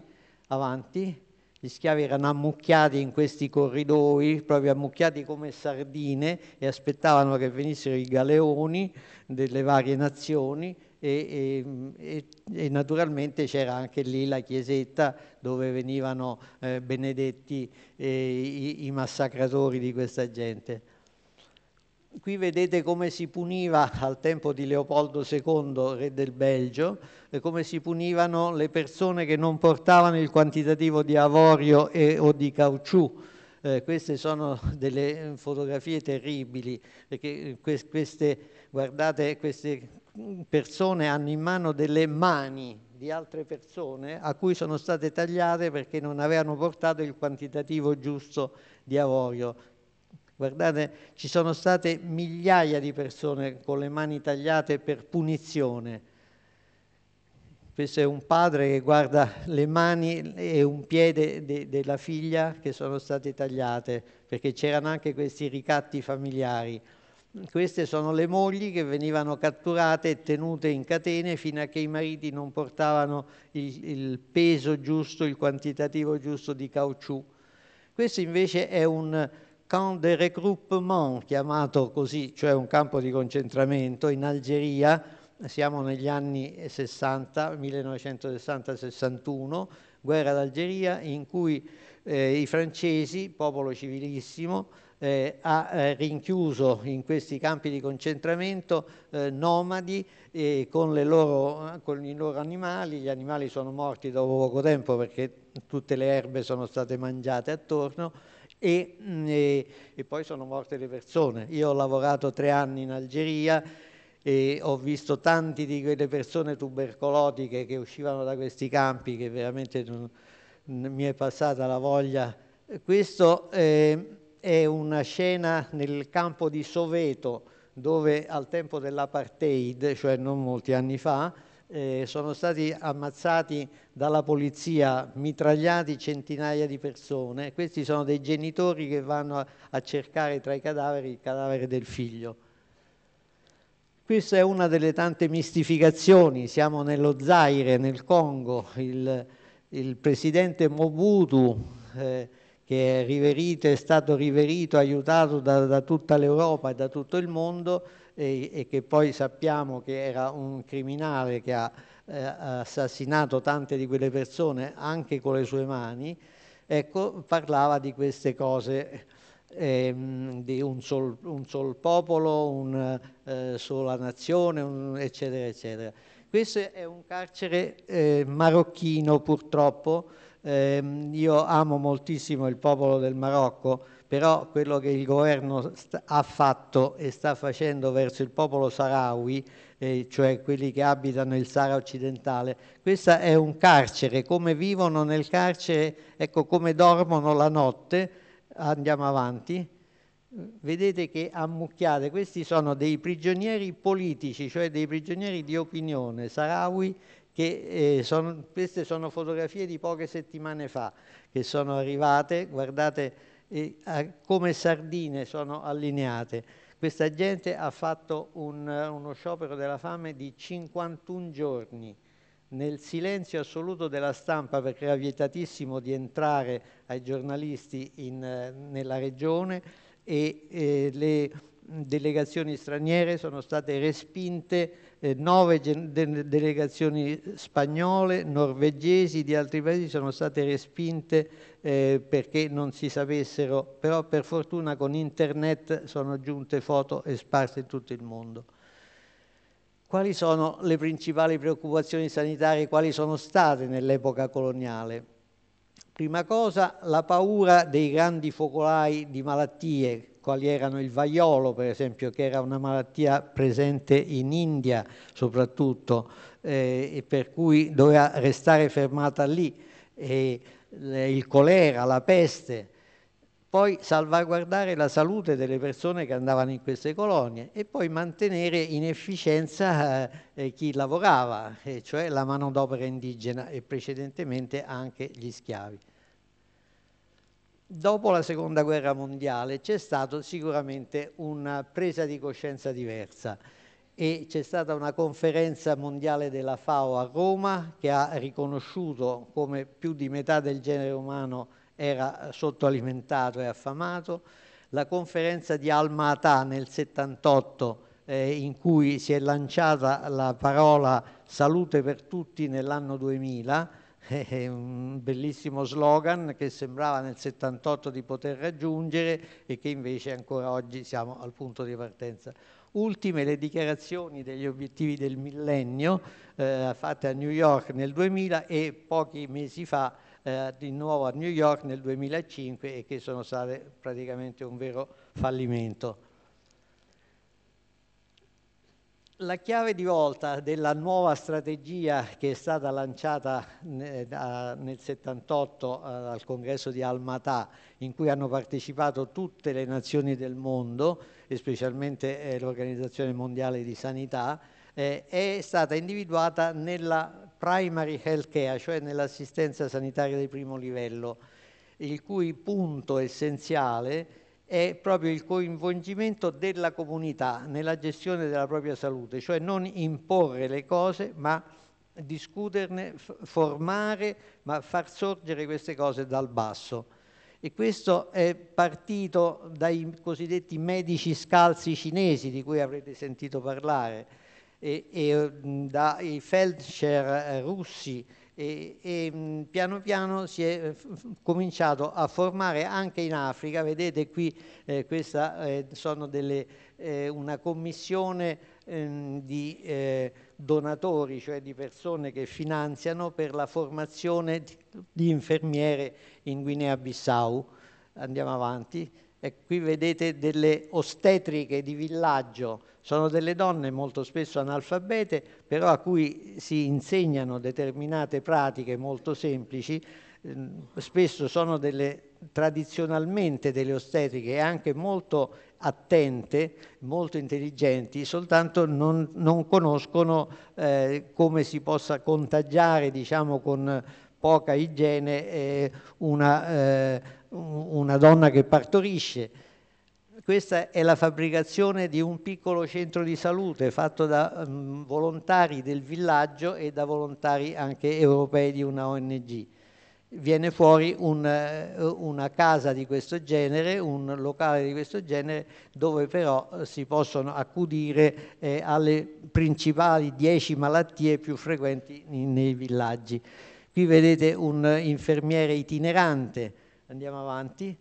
Avanti. Gli schiavi erano ammucchiati in questi corridoi, proprio ammucchiati come sardine, e aspettavano che venissero i galeoni delle varie nazioni e, e, e, naturalmente c'era anche lì la chiesetta dove venivano eh, benedetti eh, i, i, massacratori di questa gente. Qui vedete come si puniva al tempo di Leopoldo II, re del Belgio, e eh, come si punivano le persone che non portavano il quantitativo di avorio e, o di caucciù. Eh, queste sono delle eh, fotografie terribili, perché eh, queste, guardate queste persone hanno in mano delle mani di altre persone a cui sono state tagliate perché non avevano portato il quantitativo giusto di avorio. Guardate, ci sono state migliaia di persone con le mani tagliate per punizione. Questo è un padre che guarda le mani e un piede de della figlia che sono state tagliate, perché c'erano anche questi ricatti familiari. Queste sono le mogli che venivano catturate e tenute in catene fino a che i mariti non portavano il, il peso giusto, il quantitativo giusto di caucciù. Questo invece è un camp de regroupement, chiamato così, cioè un campo di concentramento in Algeria, siamo negli anni 60, 1960-61, guerra d'Algeria, in cui eh, i francesi, popolo civilissimo, eh, ha eh, rinchiuso in questi campi di concentramento eh, nomadi eh, con, loro, con, i loro animali, gli animali sono morti dopo poco tempo perché tutte le erbe sono state mangiate attorno e, mm, e, e poi sono morte le persone. Io ho lavorato tre anni in Algeria e ho visto tante di quelle persone tubercolotiche che uscivano da questi campi che veramente non, mi è passata la voglia. Questo eh, è una scena nel campo di Soveto dove al tempo dell'apartheid, cioè non molti anni fa, eh, sono stati ammazzati dalla polizia, mitragliati centinaia di persone. Questi sono dei genitori che vanno a, a cercare tra i cadaveri il cadavere del figlio. Questa è una delle tante mistificazioni, siamo nello Zaire, nel Congo, il, il presidente Mobutu eh, che è riverito, è stato riverito, aiutato da, da tutta l'Europa e da tutto il mondo e, e, che poi sappiamo che era un criminale che ha eh, assassinato tante di quelle persone anche con le sue mani, ecco, parlava di queste cose, ehm, di un sol, un sol, popolo, una eh, sola nazione, un, eccetera, eccetera. Questo è un carcere eh, marocchino purtroppo, eh, io amo moltissimo il popolo del Marocco, però quello che il governo ha fatto e sta facendo verso il popolo sahrawi, eh, cioè quelli che abitano il Sahara occidentale, questo è un carcere, come vivono nel carcere, ecco come dormono la notte, andiamo avanti, vedete che ammucchiate, questi sono dei prigionieri politici, cioè dei prigionieri di opinione, sahrawi che eh, son, queste sono fotografie di poche settimane fa che sono arrivate, guardate eh, come sardine sono allineate. Questa gente ha fatto un, uno sciopero della fame di 51 giorni nel silenzio assoluto della stampa perché era vietatissimo di entrare ai giornalisti in, nella regione e eh, le delegazioni straniere sono state respinte eh, nove delegazioni spagnole e norvegesi di altri Paesi sono state respinte eh, perché non si sapessero, però per fortuna con internet sono giunte foto e sparse in tutto il mondo. Quali sono le principali preoccupazioni sanitarie, quali sono state nell'epoca coloniale? Prima cosa, la paura dei grandi focolai di malattie, quali erano il vaiolo, per esempio, che era una malattia presente in India soprattutto, eh, e per cui doveva restare fermata lì, e eh, il colera, la peste, poi salvaguardare la salute delle persone che andavano in queste colonie e poi mantenere in efficienza eh, eh chi lavorava, eh, cioè la manodopera indigena e precedentemente anche gli schiavi. Dopo la seconda guerra mondiale c'è stata sicuramente una presa di coscienza diversa e c'è stata una conferenza mondiale della FAO a Roma che ha riconosciuto come più di metà del genere umano era sottoalimentato e affamato, la conferenza di Alma-Ata nel 78 eh, in cui si è lanciata la parola salute per tutti nell'anno 2000, eh, eh, un bellissimo slogan che sembrava nel 78 di poter raggiungere e che invece ancora oggi siamo al punto di partenza. Ultime le dichiarazioni degli obiettivi del millennio eh, fatte a New York nel 2000 e pochi mesi fa eh, di nuovo a New York nel 2005 e che sono state praticamente un vero fallimento. La chiave di volta della nuova strategia che è stata lanciata nel 78 eh, al congresso di Almatà, in cui hanno partecipato tutte le nazioni del mondo, e specialmente eh, l'Organizzazione Mondiale di Sanità, eh, è stata individuata nella primary health care, cioè nell'assistenza sanitaria di primo livello, il cui punto essenziale è proprio il coinvolgimento della comunità nella gestione della propria salute, cioè non imporre le cose ma discuterne, formare, ma far sorgere queste cose dal basso. E questo è partito dai cosiddetti medici scalzi cinesi di cui avrete sentito parlare, e, e mm, dai feldsher eh, russi e, e, mm, piano piano si è eh, cominciato a formare anche in Africa, vedete qui eh, questa eh, sono delle, eh, una commissione ehm, di eh, donatori, cioè di persone che finanziano per la formazione di, di infermiere in Guinea-Bissau. Andiamo avanti. E qui vedete delle ostetriche di villaggio, sono delle donne molto spesso analfabete, però a cui si insegnano determinate pratiche molto semplici, ehm, spesso sono delle, tradizionalmente delle ostetriche anche molto attente, molto intelligenti, soltanto non, non conoscono eh, come si possa contagiare diciamo, con poca igiene eh, una eh, una donna che partorisce. Questa è la fabbricazione di un piccolo centro di salute fatto da volontari del villaggio e da volontari anche europei di una ONG. Viene fuori un, eh, una casa di questo genere, un locale di questo genere, dove però eh, si possono accudire eh, alle principali 10 malattie più frequenti nei villaggi. Qui vedete un infermiere itinerante, Andiamo avanti.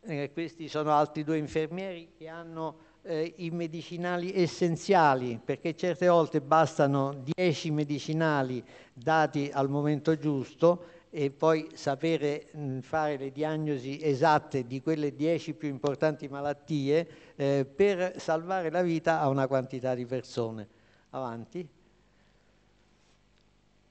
Eh, questi sono altri due infermieri che hanno eh, i medicinali essenziali, perché certe volte bastano 10 medicinali dati al momento giusto e poi sapere mh, mm, fare le diagnosi esatte di quelle 10 più importanti malattie eh, per salvare la vita a una quantità di persone. Avanti.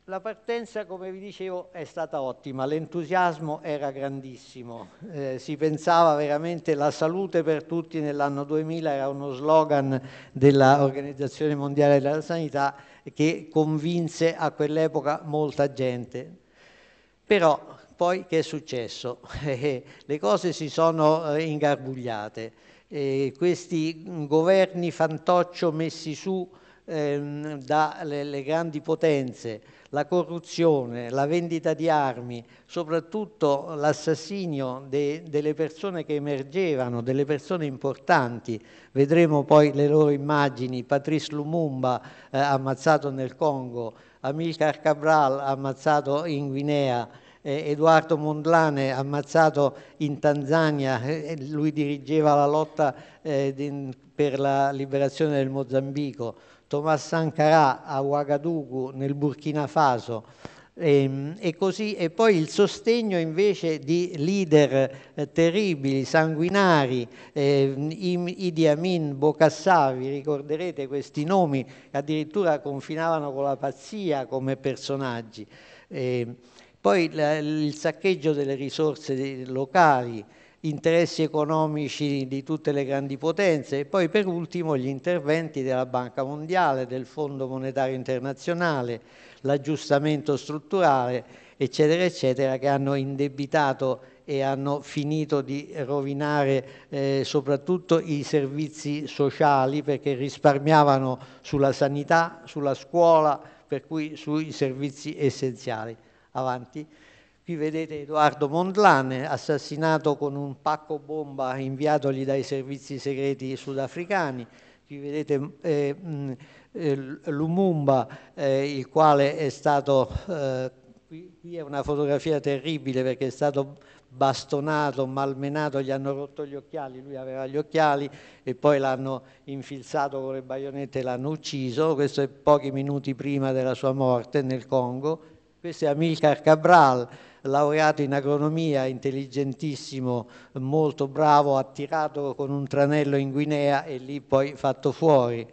La partenza, come vi dicevo, è stata ottima, l'entusiasmo era grandissimo, eh, si pensava veramente la salute per tutti nell'anno 2000, era uno slogan dell'Organizzazione Mondiale della Sanità che convinse a quell'epoca molta gente. Però poi che è successo? Eh, le cose si sono eh, ingarbugliate, eh, questi governi fantoccio messi su ehm, dalle grandi potenze, la corruzione, la vendita di armi, soprattutto l'assassinio de delle persone che emergevano, delle persone importanti. Vedremo poi le loro immagini, Patrice Lumumba eh, ammazzato nel Congo, Amilcar Cabral ammazzato in Guinea, eh, Edoardo Mondlane ammazzato in Tanzania, eh, lui dirigeva la lotta eh, per la liberazione del Mozambico Thomas Sankara a Ouagadougou nel Burkina Faso e, ehm, e, così, e poi il sostegno invece di leader eh, terribili, sanguinari, eh, Idi Amin, Bokassà, vi ricorderete questi nomi, che addirittura confinavano con la pazzia come personaggi. Eh, poi la, il saccheggio delle risorse locali, interessi economici di tutte le grandi potenze e poi per ultimo gli interventi della Banca Mondiale, del Fondo Monetario Internazionale, l'aggiustamento strutturale, eccetera, eccetera, che hanno indebitato e hanno finito di rovinare eh, soprattutto i servizi sociali perché risparmiavano sulla sanità, sulla scuola, per cui sui servizi essenziali. Avanti. Qui vedete Edoardo Mondlane, assassinato con un pacco bomba inviatogli dai servizi segreti sudafricani. Qui vedete eh, eh Lumumba, eh, il quale è stato, eh, qui, qui, è una fotografia terribile perché è stato bastonato, malmenato, gli hanno rotto gli occhiali, lui aveva gli occhiali e poi l'hanno infilzato con le baionette e l'hanno ucciso, questo è pochi minuti prima della sua morte nel Congo. Questo è Amilcar Cabral, laureato in agronomia, intelligentissimo, molto bravo, attirato con un tranello in Guinea e lì poi fatto fuori.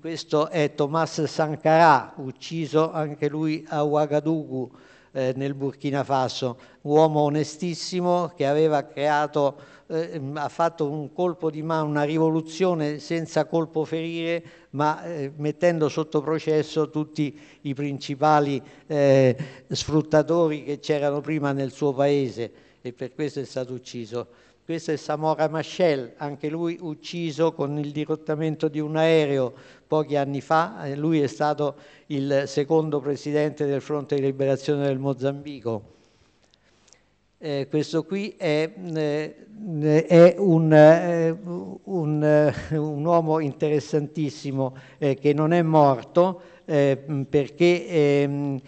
Questo è Thomas Sankara, ucciso anche lui a Ouagadougou eh, nel Burkina Faso, uomo onestissimo che aveva creato, eh, mm, ha fatto un colpo di mano, una rivoluzione senza colpo ferire, ma eh, mettendo sotto processo tutti i principali eh, sfruttatori che c'erano prima nel suo paese e per questo è stato ucciso. Questo è Samora Machel, anche lui ucciso con il dirottamento di un aereo pochi anni fa, eh, lui è stato il secondo presidente del Fronte di Liberazione del Mozambico. Eh, questo qui è, eh, eh è un, eh, un, eh, un, uomo interessantissimo che non è morto perché ehm,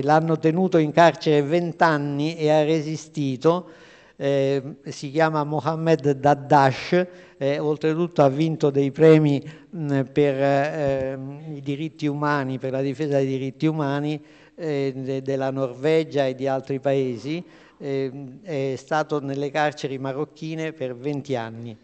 l'hanno tenuto in carcere vent'anni e ha resistito eh, si chiama Mohamed Daddash, eh, oltretutto ha vinto dei premi mh, per eh, i diritti umani, per la difesa dei diritti umani eh, de della Norvegia e di altri paesi, eh, è stato nelle carceri marocchine per 20 anni.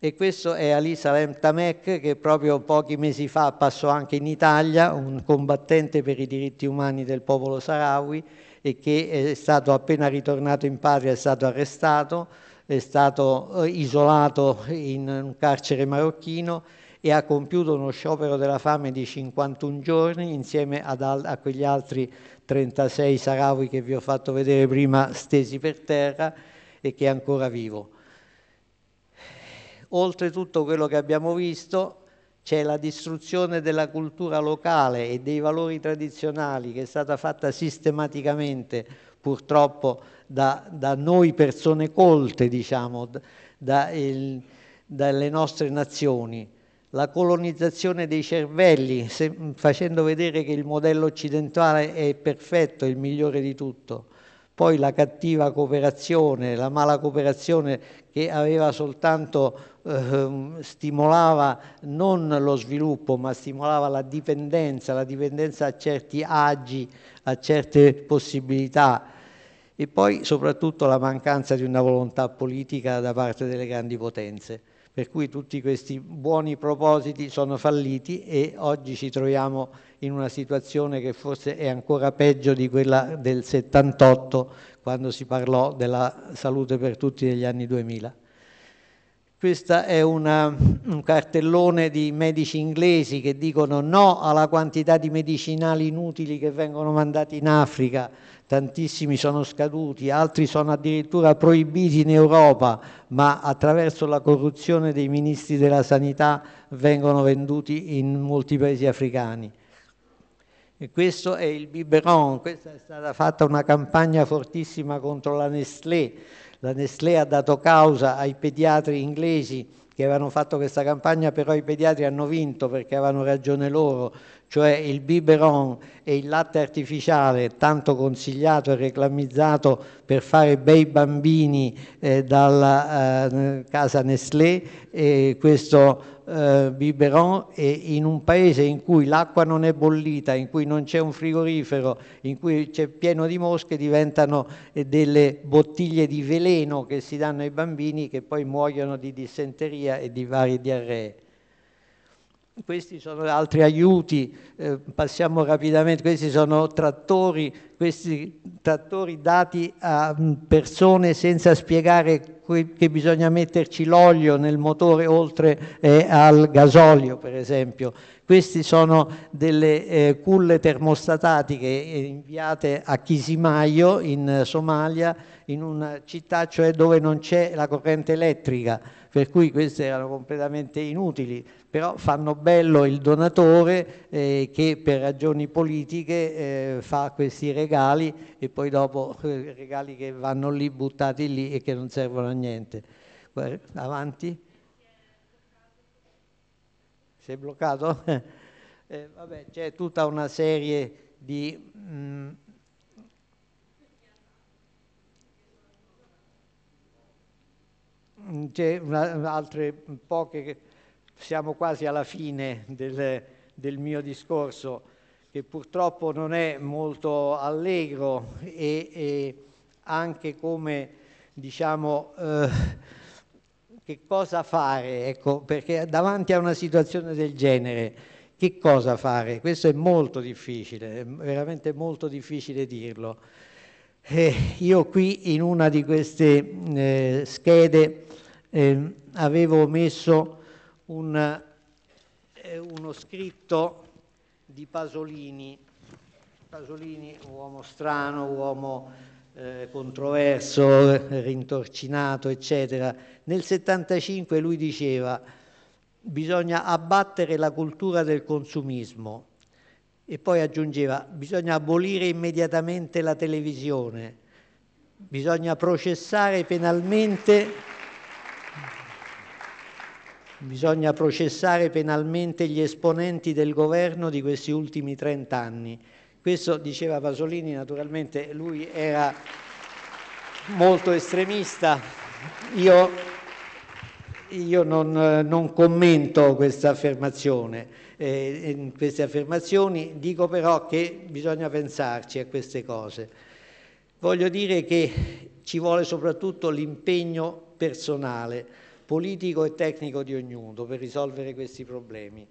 E questo è Ali Salem Tamek che proprio pochi mesi fa passò anche in Italia, un combattente per i diritti umani del popolo Sarawi, e che è stato appena ritornato in patria, è stato arrestato, è stato eh, isolato in un carcere marocchino e ha compiuto uno sciopero della fame di 51 giorni insieme al- a quegli altri 36 sarawi che vi ho fatto vedere prima stesi per terra e che è ancora vivo. Oltre tutto quello che abbiamo visto, c'è la distruzione della cultura locale e dei valori tradizionali che è stata fatta sistematicamente purtroppo da, da noi persone colte, diciamo, da il, dalle nostre nazioni. La colonizzazione dei cervelli, se, facendo vedere che il modello occidentale è perfetto, il migliore di tutto. Poi la cattiva cooperazione, la mala cooperazione che aveva soltanto eh, stimolava non lo sviluppo ma stimolava la dipendenza, la dipendenza a certi agi, a certe possibilità e poi soprattutto la mancanza di una volontà politica da parte delle grandi potenze. Per cui tutti questi buoni propositi sono falliti e oggi ci troviamo in una situazione che forse è ancora peggio di quella del 78 quando si parlò della salute per tutti negli anni 2000. Questo è una, un cartellone di medici inglesi che dicono no alla quantità di medicinali inutili che vengono mandati in Africa, tantissimi sono scaduti, altri sono addirittura proibiti in Europa, ma attraverso la corruzione dei ministri della sanità vengono venduti in molti paesi africani. E questo è il biberon, questa è stata fatta una campagna fortissima contro la Nestlé, la Nestlé ha dato causa ai pediatri inglesi che avevano fatto questa campagna, però i pediatri hanno vinto perché avevano ragione loro cioè il biberon e il latte artificiale tanto consigliato e reclamizzato per fare bei bambini eh, dalla eh, casa Nestlé, eh, questo biberon e in un paese in cui l'acqua non è bollita, in cui non c'è un frigorifero, in cui c'è pieno di mosche, diventano eh, delle bottiglie di veleno che si danno ai bambini che poi muoiono di dissenteria e di varie diarree. Questi sono altri aiuti, eh, passiamo rapidamente, questi sono trattori, questi trattori dati a mm, persone senza spiegare che bisogna metterci l'olio nel motore oltre eh, al gasolio per esempio. Queste sono delle eh, culle termostatiche eh, inviate a Chisimaio in Somalia, in una città cioè dove non c'è la corrente elettrica, per cui queste erano completamente inutili però fanno bello il donatore eh, che per ragioni politiche eh, fa questi regali e poi dopo eh, regali che vanno lì buttati lì e che non servono a niente. avanti. Si è bloccato? Eh, vabbè, c'è tutta una serie di... Mh, mm, c'è altre poche siamo quasi alla fine del, del, mio discorso, che purtroppo non è molto allegro e, e anche come, diciamo, eh, che cosa fare, ecco, perché davanti a una situazione del genere, che cosa fare? Questo è molto difficile, è veramente molto difficile dirlo. Eh, io qui in una di queste eh, schede ehm, avevo messo un, eh, uno scritto di Pasolini. Pasolini, uomo strano, uomo eh, controverso, rintorcinato, eccetera. Nel 75 lui diceva bisogna abbattere la cultura del consumismo e poi aggiungeva bisogna abolire immediatamente la televisione, bisogna processare penalmente Bisogna processare penalmente gli esponenti del governo di questi ultimi 30 anni. Questo diceva Pasolini, naturalmente lui era molto estremista. Io, io non, non, commento questa affermazione, eh, queste affermazioni, dico però che bisogna pensarci a queste cose. Voglio dire che ci vuole soprattutto l'impegno personale politico e tecnico di ognuno per risolvere questi problemi,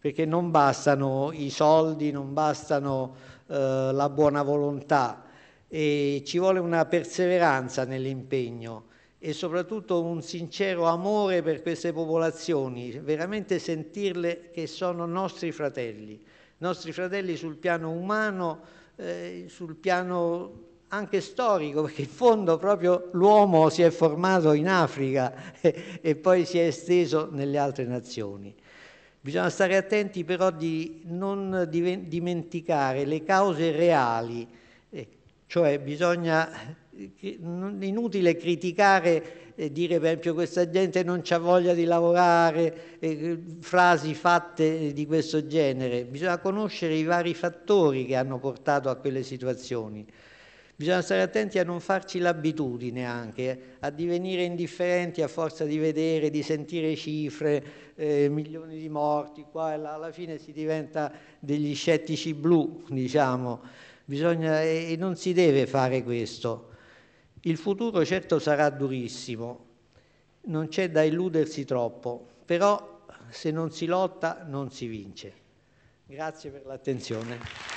perché non bastano i soldi, non bastano eh, la buona volontà, e ci vuole una perseveranza nell'impegno e soprattutto un sincero amore per queste popolazioni, veramente sentirle che sono nostri fratelli, nostri fratelli sul piano umano, eh, sul piano anche storico, perché in fondo proprio l'uomo si è formato in Africa e, e poi si è esteso nelle altre nazioni. Bisogna stare attenti però di non dimenticare le cause reali, eh, cioè bisogna eh, inutile criticare e dire per esempio questa gente non ha voglia di lavorare, eh, frasi fatte di questo genere, bisogna conoscere i vari fattori che hanno portato a quelle situazioni. Bisogna stare attenti a non farci l'abitudine anche, eh, a divenire indifferenti a forza di vedere, di sentire cifre, eh, milioni di morti, qua e là, alla fine si diventa degli scettici blu, diciamo. Bisogna, e non si deve fare questo. Il futuro certo sarà durissimo, non c'è da illudersi troppo, però se non si lotta non si vince. Grazie per l'attenzione.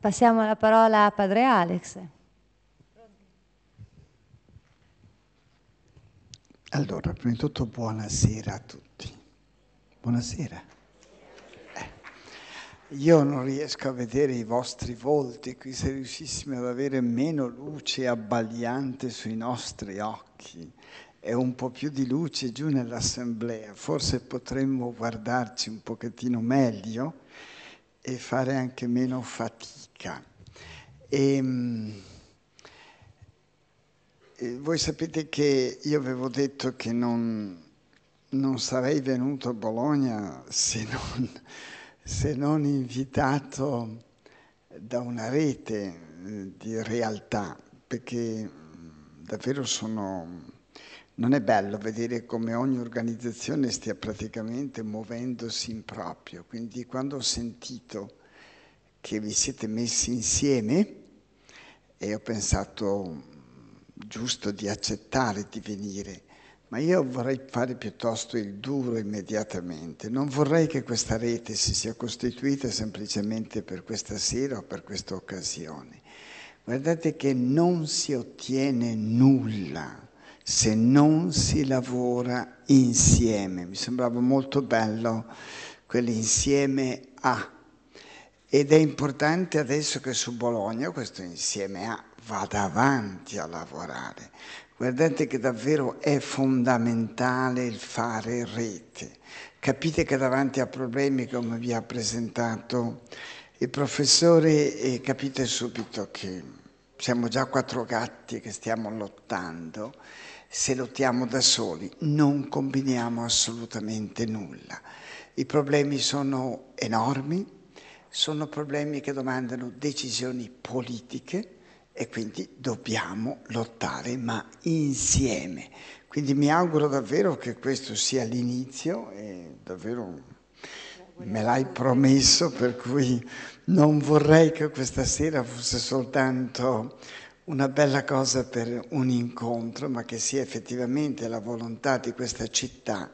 Passiamo la parola a Padre Alex. Allora, prima di tutto buonasera a tutti. Buonasera. Eh, io non riesco a vedere i vostri volti, qui se riuscissimo ad avere meno luce abbagliante sui nostri occhi e un po' più di luce giù nell'assemblea, forse potremmo guardarci un pochettino meglio e fare anche meno fatica barca. E, e voi sapete che io avevo detto che non, non sarei venuto a Bologna se non, se non invitato da una rete eh, di realtà, perché mm, davvero sono... Non è bello vedere come ogni organizzazione stia praticamente muovendosi in proprio, quindi quando ho sentito che vi siete messi insieme e ho pensato mm, giusto di accettare di venire, ma io vorrei fare piuttosto il duro immediatamente. Non vorrei che questa rete si sia costituita semplicemente per questa sera o per questa occasione. Guardate che non si ottiene nulla se non si lavora insieme. Mi sembrava molto bello quell'insieme a ed è importante adesso che su Bologna questo insieme A vada avanti a lavorare. Guardate che davvero è fondamentale il fare rete. Capite che davanti a problemi come vi ha presentato il professore eh, capite subito che siamo già quattro gatti che stiamo lottando. Se lottiamo da soli non combiniamo assolutamente nulla. I problemi sono enormi, sono problemi che domandano decisioni politiche e quindi dobbiamo lottare, ma insieme. Quindi mi auguro davvero che questo sia l'inizio e davvero me l'hai promesso, per cui non vorrei che questa sera fosse soltanto una bella cosa per un incontro, ma che sia effettivamente la volontà di questa città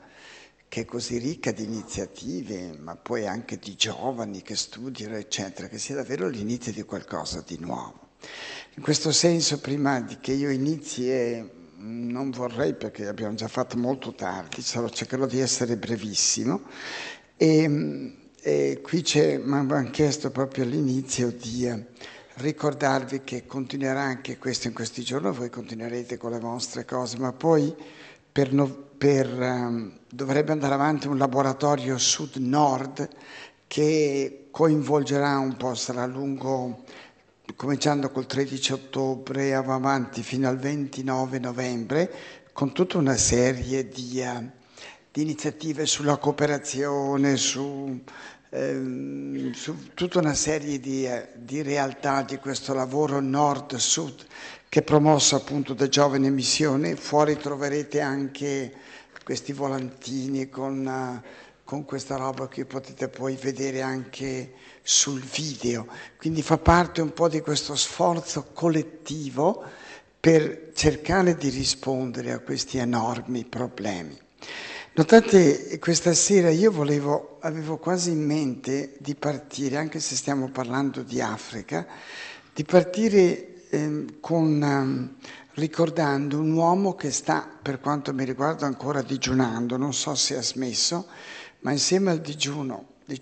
che è così ricca di iniziative, ma poi anche di giovani che studiano, eccetera, che sia davvero l'inizio di qualcosa di nuovo. In questo senso, prima di che io inizi, eh, non vorrei perché abbiamo già fatto molto tardi, sarò, cercherò di essere brevissimo, e, e qui c'è, mi hanno chiesto proprio all'inizio di eh, ricordarvi che continuerà anche questo in questi giorni, voi continuerete con le vostre cose, ma poi per, no, per um, dovrebbe andare avanti un laboratorio sud-nord che coinvolgerà un po', sarà lungo, cominciando col 13 ottobre, va avanti fino al 29 novembre, con tutta una serie di, uh, di iniziative sulla cooperazione, su, eh, su tutta una serie di, uh, di realtà di questo lavoro nord-sud che è promosso appunto da Giovane Missione. Fuori troverete anche questi volantini con, eh, con questa roba che potete poi vedere anche sul video. Quindi fa parte un po' di questo sforzo collettivo per cercare di rispondere a questi enormi problemi. Notate, questa sera io volevo, avevo quasi in mente di partire, anche se stiamo parlando di Africa, di partire eh, con um, ricordando un uomo che sta, per quanto mi riguarda, ancora digiunando, non so se ha smesso, ma insieme al digiuno di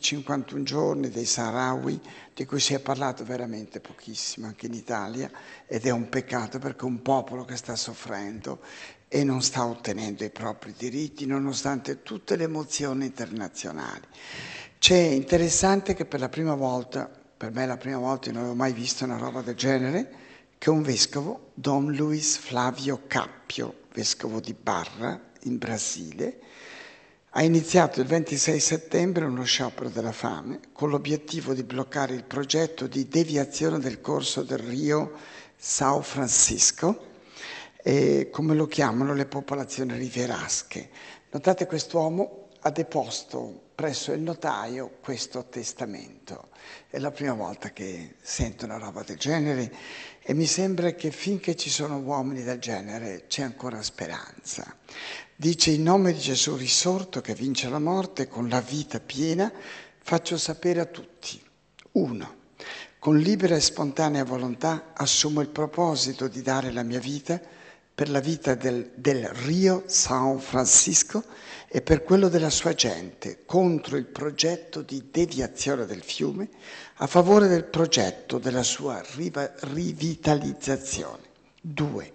51 giorni dei Sahrawi, di cui si è parlato veramente pochissimo anche in Italia, ed è un peccato perché un popolo che sta soffrendo e non sta ottenendo i propri diritti nonostante tutte le emozioni internazionali. C'è interessante che per la prima volta, per me è la prima volta, non avevo mai visto una roba del genere, che un vescovo, Don Luis Flavio Cappio, vescovo di Barra in Brasile, ha iniziato il 26 settembre uno sciopero della fame con l'obiettivo di bloccare il progetto di deviazione del corso del Rio São Francisco, eh, come lo chiamano le popolazioni riverasche. Notate quest'uomo ha deposto presso il notaio questo testamento. È la prima volta che sento una roba del genere e mi sembra che finché ci sono uomini del genere c'è ancora speranza. Dice in nome di Gesù risorto che vince la morte con la vita piena, faccio sapere a tutti. Uno, con libera e spontanea volontà assumo il proposito di dare la mia vita per la vita del, del Rio San Francisco e per quello della sua gente contro il progetto di deviazione del fiume a favore del progetto della sua riva, rivitalizzazione. 2.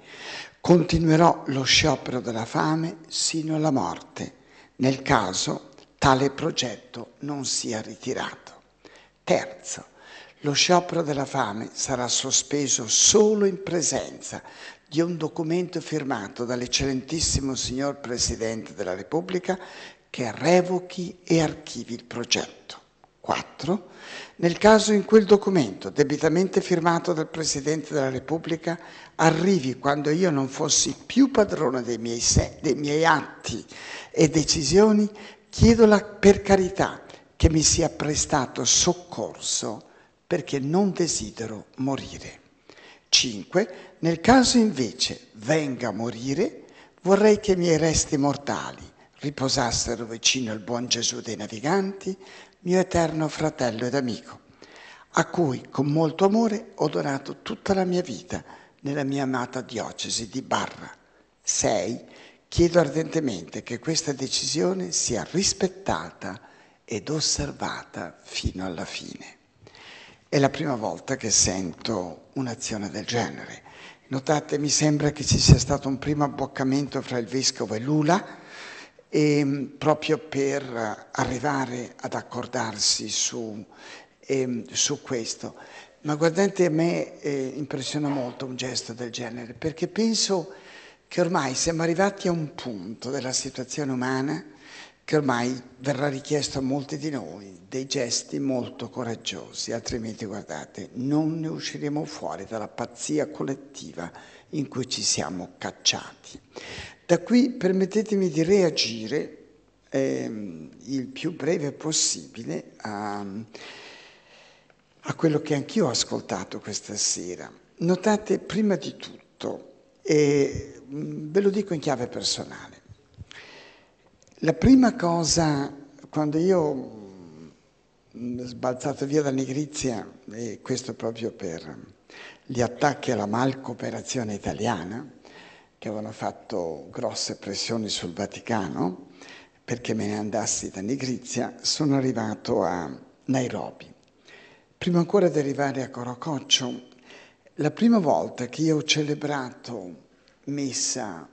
Continuerò lo sciopero della fame sino alla morte, nel caso tale progetto non sia ritirato. 3. lo sciopero della fame sarà sospeso solo in presenza di un documento firmato dall'eccellentissimo signor Presidente della Repubblica che revochi e archivi il progetto. 4. Nel caso in cui il documento, debitamente firmato dal Presidente della Repubblica, arrivi quando io non fossi più padrone dei miei, se, dei miei atti e decisioni, chiedo la, per carità che mi sia prestato soccorso perché non desidero morire. 5. Nel caso invece venga a morire, vorrei che i miei resti mortali riposassero vicino al buon Gesù dei naviganti, mio eterno fratello ed amico, a cui con molto amore ho donato tutta la mia vita nella mia amata diocesi di Barra. 6. Chiedo ardentemente che questa decisione sia rispettata ed osservata fino alla fine. È la prima volta che sento un'azione del genere Notate, mi sembra che ci sia stato un primo abboccamento fra il vescovo e Lula e, ehm, proprio per eh, arrivare ad accordarsi su, eh, su questo. Ma guardate, a me eh, impressiona molto un gesto del genere, perché penso che ormai siamo arrivati a un punto della situazione umana che ormai verrà richiesto a molti di noi, dei gesti molto coraggiosi, altrimenti guardate, non ne usciremo fuori dalla pazzia collettiva in cui ci siamo cacciati. Da qui permettetemi di reagire ehm, il più breve possibile a, a quello che anch'io ho ascoltato questa sera. Notate prima di tutto, e mm, ve lo dico in chiave personale, la prima cosa, quando io mm, sbalzato via da negrizia, e questo proprio per gli attacchi alla malcooperazione italiana, che avevano fatto grosse pressioni sul Vaticano, perché me ne andassi da Nigrizia, sono arrivato a Nairobi. Prima ancora di arrivare a Corococcio, la prima volta che io ho celebrato messa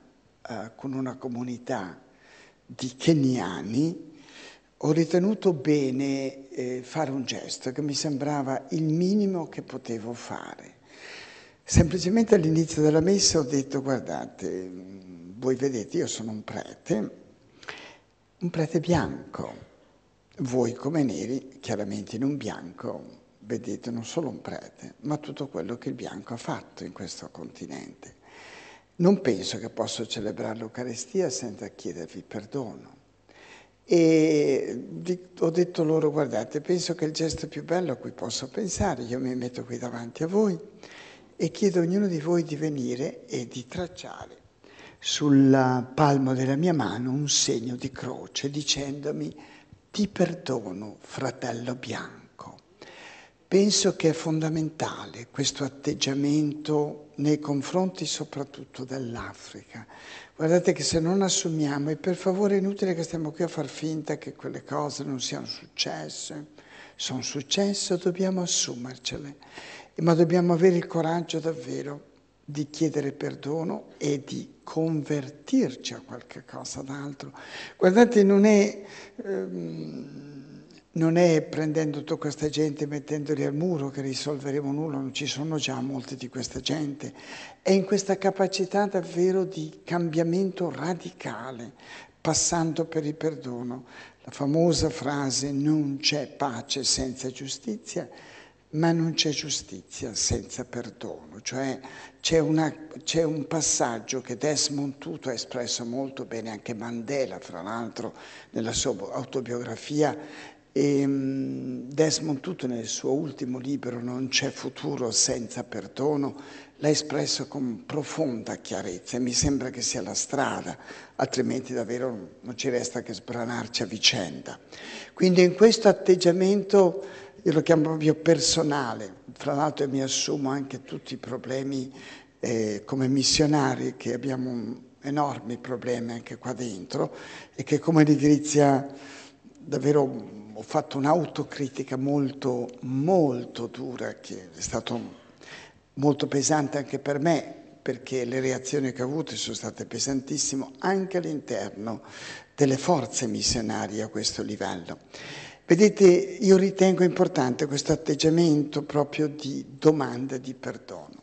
eh, con una comunità di keniani, ho ritenuto bene eh, fare un gesto che mi sembrava il minimo che potevo fare. Semplicemente all'inizio della messa ho detto, guardate, mm, voi vedete, io sono un prete, un prete bianco. Voi come neri, chiaramente in un bianco, vedete non solo un prete, ma tutto quello che il bianco ha fatto in questo continente. Non penso che posso celebrare l'Eucaristia senza chiedervi perdono. E ho detto loro, guardate, penso che il gesto più bello a cui posso pensare, io mi metto qui davanti a voi e chiedo a ognuno di voi di venire e di tracciare sul palmo della mia mano un segno di croce dicendomi ti perdono fratello bianco. Penso che è fondamentale questo atteggiamento nei confronti soprattutto dell'Africa. Guardate che se non assumiamo, e per favore è inutile che stiamo qui a far finta che quelle cose non siano successe, sono successe, dobbiamo assumercele, ma dobbiamo avere il coraggio davvero di chiedere perdono e di convertirci a qualche cosa d'altro. Guardate, non è... Ehm, non è prendendo tutta questa gente e mettendoli al muro che risolveremo nulla, non ci sono già molte di questa gente. È in questa capacità davvero di cambiamento radicale, passando per il perdono. La famosa frase non c'è pace senza giustizia, ma non c'è giustizia senza perdono. Cioè c'è, una, c'è un passaggio che Desmond Tutu ha espresso molto bene, anche Mandela, fra l'altro, nella sua autobiografia e ehm, Desmond Tutu nel suo ultimo libro Non c'è futuro senza perdono l'ha espresso con profonda chiarezza e mi sembra che sia la strada, altrimenti davvero non ci resta che sbranarci a vicenda. Quindi in questo atteggiamento, io lo chiamo proprio personale, fra l'altro mi assumo anche tutti i problemi eh, come missionari che abbiamo enormi problemi anche qua dentro e che come l'edilizia davvero fatto un'autocritica molto, molto dura, che è stata molto pesante anche per me, perché le reazioni che ho avuto sono state pesantissime anche all'interno delle forze missionarie a questo livello. Vedete, io ritengo importante questo atteggiamento proprio di domanda di perdono.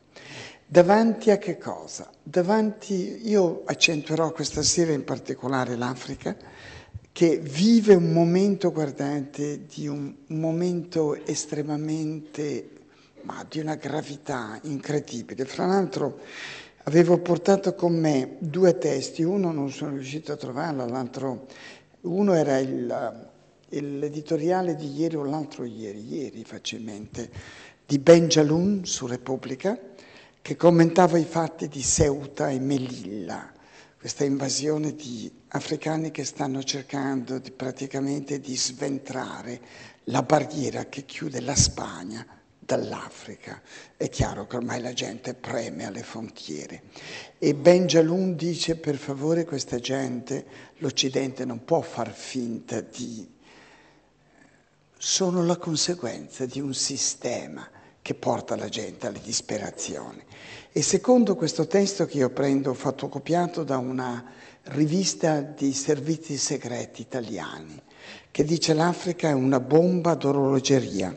Davanti a che cosa? Davanti, io accentuerò questa sera in particolare l'Africa, che vive un momento, guardate, di un momento estremamente, ma di una gravità incredibile. Fra l'altro avevo portato con me due testi, uno non sono riuscito a trovarlo, l'altro, uno era il, l'editoriale di ieri o l'altro ieri, ieri facilmente, di Benjalun su Repubblica, che commentava i fatti di Ceuta e Melilla, questa invasione di africani che stanno cercando di, praticamente di sventrare la barriera che chiude la Spagna dall'Africa. È chiaro che ormai la gente preme alle frontiere. E Benjalun dice, per favore, questa gente, l'Occidente non può far finta di... sono la conseguenza di un sistema che porta la gente alle disperazioni. E secondo questo testo che io prendo, ho fatto copiato da una rivista di servizi segreti italiani, che dice l'Africa è una bomba d'orologeria.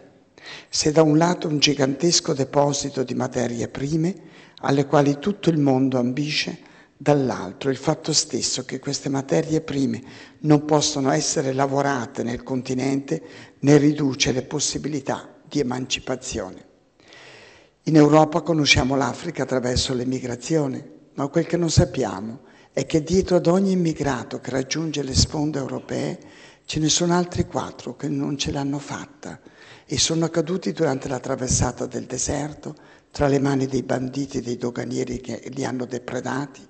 Se da un lato un gigantesco deposito di materie prime, alle quali tutto il mondo ambisce, dall'altro il fatto stesso che queste materie prime non possono essere lavorate nel continente ne riduce le possibilità di emancipazione. In Europa conosciamo l'Africa attraverso l'emigrazione, ma quel che non sappiamo è è che dietro ad ogni immigrato che raggiunge le sponde europee ce ne sono altri quattro che non ce l'hanno fatta e sono caduti durante la traversata del deserto tra le mani dei banditi e dei doganieri che li hanno depredati.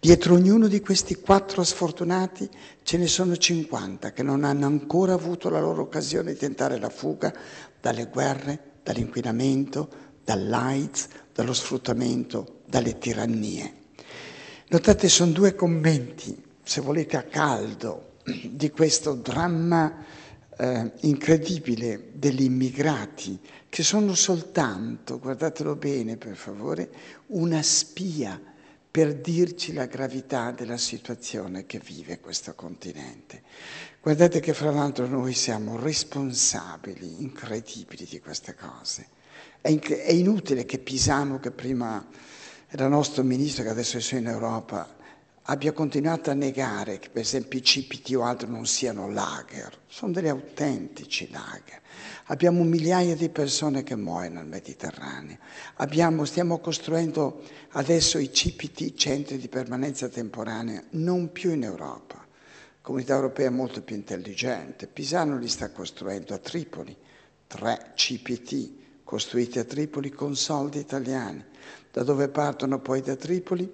Dietro ognuno di questi quattro sfortunati ce ne sono 50 che non hanno ancora avuto la loro occasione di tentare la fuga dalle guerre, dall'inquinamento, dall'AIDS, dallo sfruttamento, dalle tirannie. Notate, sono due commenti, se volete, a caldo di questo dramma eh, incredibile degli immigrati, che sono soltanto, guardatelo bene per favore, una spia per dirci la gravità della situazione che vive questo continente. Guardate che fra l'altro noi siamo responsabili incredibili di queste cose. È, inutile che Pisano, che prima e la nostra ministra che adesso è in Europa abbia continuato a negare che per esempio i CPT o altro non siano lager, sono degli autentici lager. Abbiamo migliaia di persone che muoiono nel Mediterraneo, Abbiamo, stiamo costruendo adesso i CPT, centri di permanenza temporanea, non più in Europa. La comunità europea è molto più intelligente, Pisano li sta costruendo a Tripoli, tre CPT costruiti a Tripoli con soldi italiani da dove partono poi da Tripoli,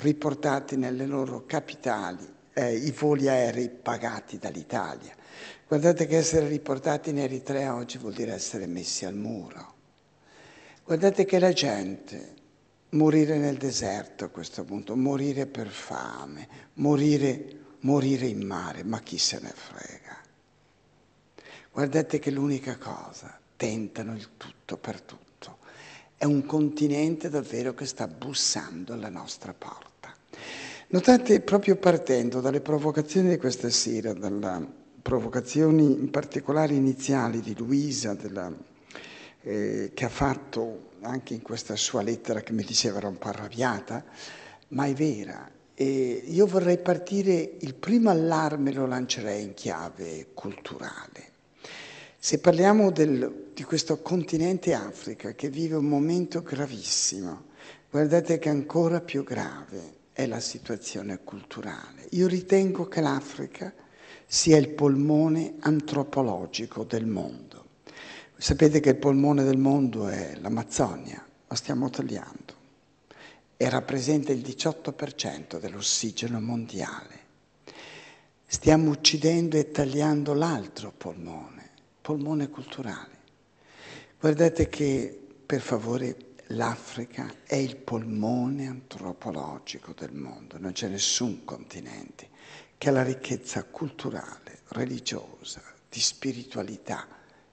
riportati nelle loro capitali eh, i voli aerei pagati dall'Italia. Guardate che essere riportati in Eritrea oggi vuol dire essere messi al muro. Guardate che la gente morire nel deserto a questo punto, morire per fame, morire, morire in mare, ma chi se ne frega. Guardate che l'unica cosa, tentano il tutto per tutto. È un continente davvero che sta bussando alla nostra porta. Notate, proprio partendo dalle provocazioni di questa sera, dalle provocazioni in particolare iniziali di Luisa, della, eh, che ha fatto anche in questa sua lettera che mi diceva era un po' arrabbiata, ma è vera. E io vorrei partire, il primo allarme lo lancerei in chiave culturale. Se parliamo del, di questo continente Africa che vive un momento gravissimo, guardate che ancora più grave è la situazione culturale. Io ritengo che l'Africa sia il polmone antropologico del mondo. Sapete che il polmone del mondo è l'Amazzonia, la stiamo tagliando, e rappresenta il 18% dell'ossigeno mondiale. Stiamo uccidendo e tagliando l'altro polmone polmone culturale. Guardate che, per favore, l'Africa è il polmone antropologico del mondo, non c'è nessun continente che ha la ricchezza culturale, religiosa, di spiritualità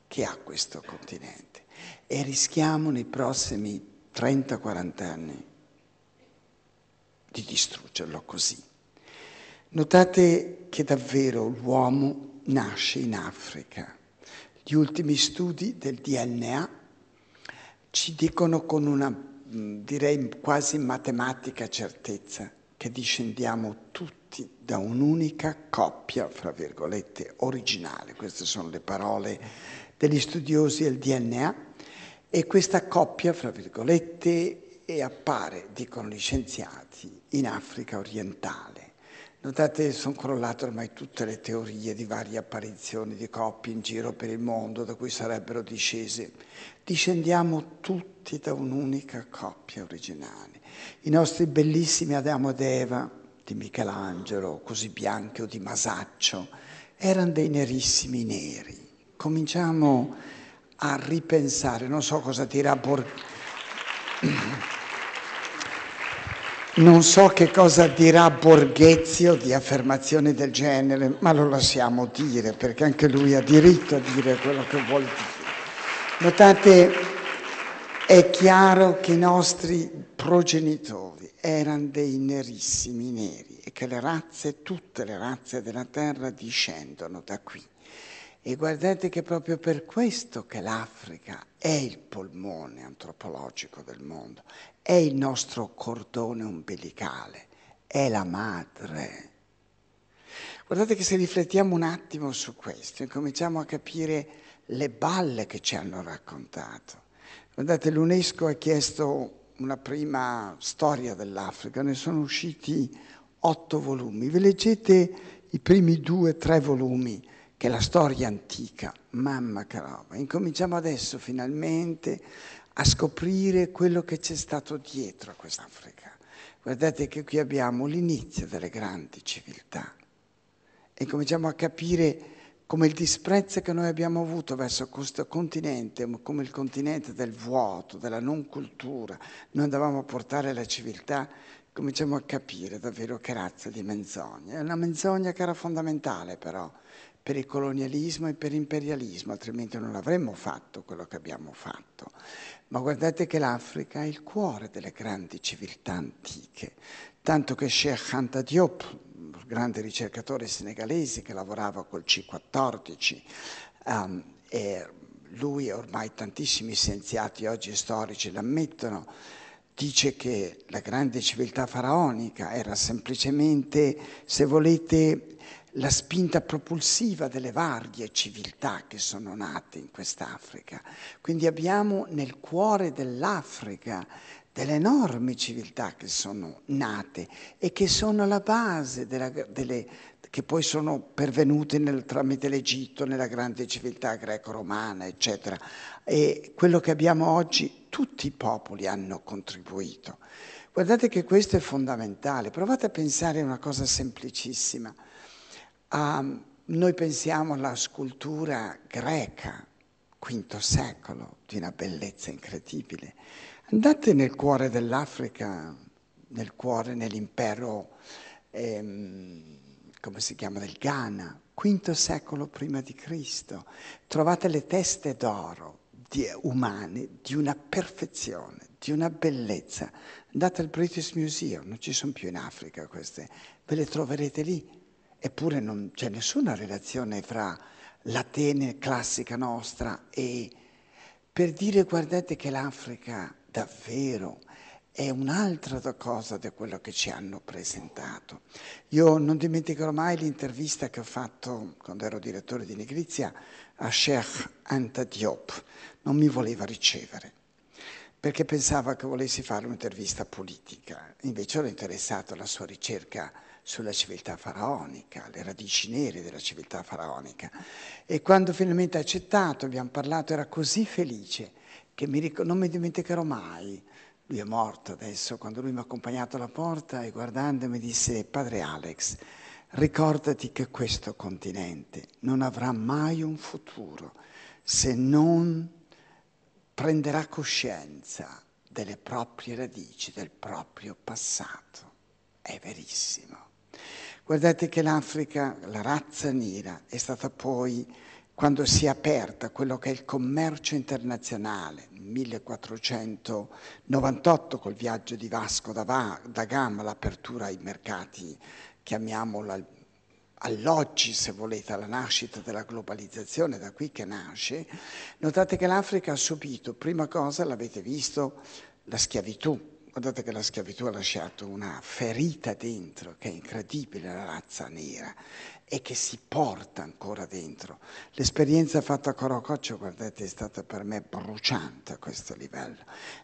che ha questo continente. E rischiamo nei prossimi 30-40 anni di distruggerlo così. Notate che davvero l'uomo nasce in Africa gli ultimi studi del DNA ci dicono con una, mm, direi quasi matematica certezza, che discendiamo tutti da un'unica coppia, fra virgolette, originale. Queste sono le parole degli studiosi del DNA. E questa coppia, fra virgolette, appare, dicono gli scienziati, in Africa orientale Notate, sono crollate ormai tutte le teorie di varie apparizioni di coppie in giro per il mondo da cui sarebbero discese. Discendiamo tutti da un'unica coppia originale. I nostri bellissimi Adamo ed Eva, di Michelangelo, così bianchi o di Masaccio, erano dei nerissimi neri. Cominciamo a ripensare, non so cosa dirà Borghese. Non so che cosa dirà Borghezio di affermazioni del genere, ma lo lasciamo dire perché anche lui ha diritto a dire quello che vuol dire. Notate, è chiaro che i nostri progenitori erano dei nerissimi neri e che le razze, tutte le razze della terra discendono da qui. E guardate che è proprio per questo che l'Africa è il polmone antropologico del mondo, è il nostro cordone umbilicale, è la madre. Guardate che se riflettiamo un attimo su questo, incominciamo a capire le balle che ci hanno raccontato. Guardate, l'UNESCO ha chiesto una prima storia dell'Africa, ne sono usciti otto volumi. Vi leggete i primi due, tre volumi che è la storia antica, mamma caramba, incominciamo adesso finalmente a scoprire quello che c'è stato dietro a quest'Africa. Guardate che qui abbiamo l'inizio delle grandi civiltà e cominciamo a capire come il disprezzo che noi abbiamo avuto verso questo continente, come il continente del vuoto, della non cultura, noi andavamo a portare la civiltà, cominciamo a capire davvero che razza di menzogna. È una menzogna che era fondamentale però, per il colonialismo e per l'imperialismo, altrimenti non avremmo fatto quello che abbiamo fatto. Ma guardate che l'Africa è il cuore delle grandi civiltà antiche, tanto che Sheikh Anta Diop, grande ricercatore senegalese che lavorava col C14, um, ehm, e lui e ormai tantissimi scienziati oggi storici l'ammettono, dice che la grande civiltà faraonica era semplicemente, se volete, la spinta propulsiva delle varie civiltà che sono nate in quest'Africa. Quindi abbiamo nel cuore dell'Africa delle enormi civiltà che sono nate e che sono la base della, delle, che poi sono pervenute nel, tramite l'Egitto, nella grande civiltà greco-romana, eccetera. E quello che abbiamo oggi, tutti i popoli hanno contribuito. Guardate che questo è fondamentale. Provate a pensare a una cosa semplicissima. Um, noi pensiamo alla scultura greca, V secolo, di una bellezza incredibile. Andate nel cuore dell'Africa, nel cuore, nell'impero, ehm, come si chiama, del Ghana, V secolo prima di Cristo. Trovate le teste d'oro di, umane di una perfezione, di una bellezza. Andate al British Museum, non ci sono più in Africa queste, ve le troverete lì Eppure non c'è nessuna relazione fra l'Atene classica nostra e per dire guardate che l'Africa davvero è un'altra cosa da quello che ci hanno presentato. Io non dimenticherò mai l'intervista che ho fatto quando ero direttore di Negrizia a Sheikh Anta Diop. Non mi voleva ricevere perché pensava che volessi fare un'intervista politica, invece ero interessato alla sua ricerca sulla civiltà faraonica, le radici nere della civiltà faraonica. E quando finalmente ha accettato, abbiamo parlato, era così felice che mi, non mi dimenticherò mai. Lui è morto adesso, quando lui mi ha accompagnato alla porta e guardandomi disse, padre Alex, ricordati che questo continente non avrà mai un futuro se non prenderà coscienza delle proprie radici, del proprio passato. È verissimo. Guardate che l'Africa, la razza nera, è stata poi, quando si è aperta quello che è il commercio internazionale, 1498 col viaggio di Vasco da, Va, da Gama, l'apertura ai mercati, chiamiamolo alloggi se volete, alla nascita della globalizzazione, da qui che nasce, notate che l'Africa ha subito, prima cosa l'avete visto, la schiavitù, Guardate che la schiavitù ha lasciato una ferita dentro che è incredibile la razza nera e che si porta ancora dentro. L'esperienza fatta a Corococcio, guardate, è stata per me bruciante a questo livello.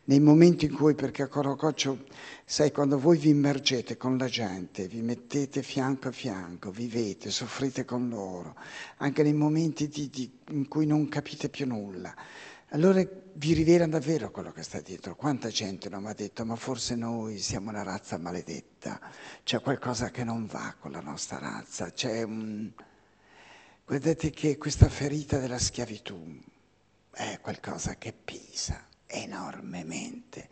Nei momenti in cui, perché a Corococcio, sai, quando voi vi immergete con la gente, vi mettete fianco a fianco, vivete, soffrite con loro, anche nei momenti di, di, in cui non capite più nulla, allora vi rivela davvero quello che sta dietro. Quanta gente non mi ha detto, ma forse noi siamo una razza maledetta, c'è qualcosa che non va con la nostra razza, c'è un... Guardate che questa ferita della schiavitù è qualcosa che pesa enormemente.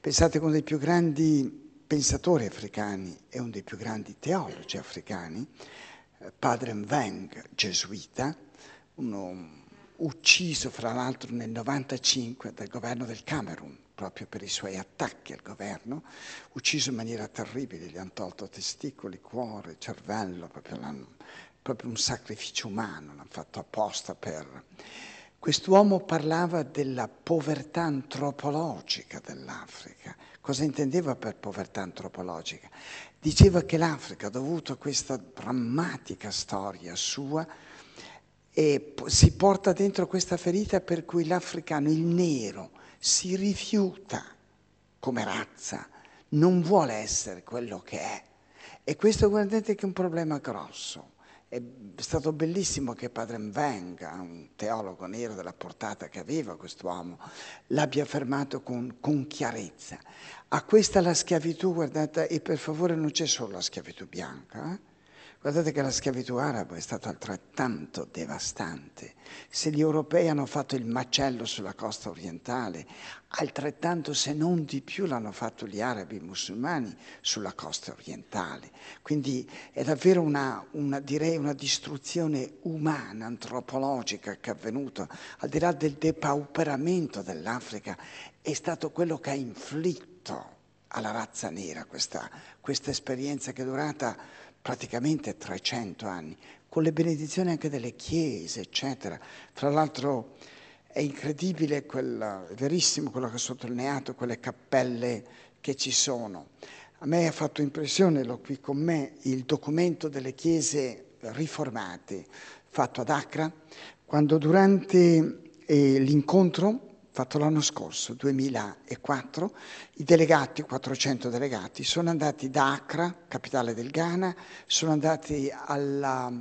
Pensate che uno dei più grandi pensatori africani e uno dei più grandi teologi africani, eh, padre Mveng, gesuita, uno ucciso fra l'altro nel 1995 dal governo del Camerun, proprio per i suoi attacchi al governo, ucciso in maniera terribile, gli hanno tolto testicoli, cuore, cervello, proprio, proprio un sacrificio umano, l'hanno fatto apposta per... Quest'uomo parlava della povertà antropologica dell'Africa. Cosa intendeva per povertà antropologica? Diceva che l'Africa, dovuto a questa drammatica storia sua, e si porta dentro questa ferita per cui l'africano, il nero, si rifiuta come razza, non vuole essere quello che è. E questo guardate che è un problema grosso. È stato bellissimo che padre Mvenga, un teologo nero della portata che aveva quest'uomo, l'abbia affermato con, con, chiarezza. A questa la schiavitù, guardate, e per favore non c'è solo la schiavitù bianca, eh? Guardate che la schiavitù araba è stata altrettanto devastante. Se gli europei hanno fatto il macello sulla costa orientale, altrettanto se non di più l'hanno fatto gli arabi musulmani sulla costa orientale. Quindi è davvero una, una, una distruzione umana, antropologica che è avvenuta, al di là del depauperamento dell'Africa, è stato quello che ha inflitto alla razza nera questa, questa esperienza che è durata praticamente 300 anni, con le benedizioni anche delle chiese, eccetera. Fra l'altro è incredibile, quella, è verissimo quello che ho sottolineato, quelle cappelle che ci sono. A me ha fatto impressione, l'ho qui con me, il documento delle chiese riformate fatto ad Accra, quando durante eh, l'incontro fatto l'anno scorso, 2004, i delegati, 400 delegati, sono andati da Accra, capitale del Ghana, sono andati alla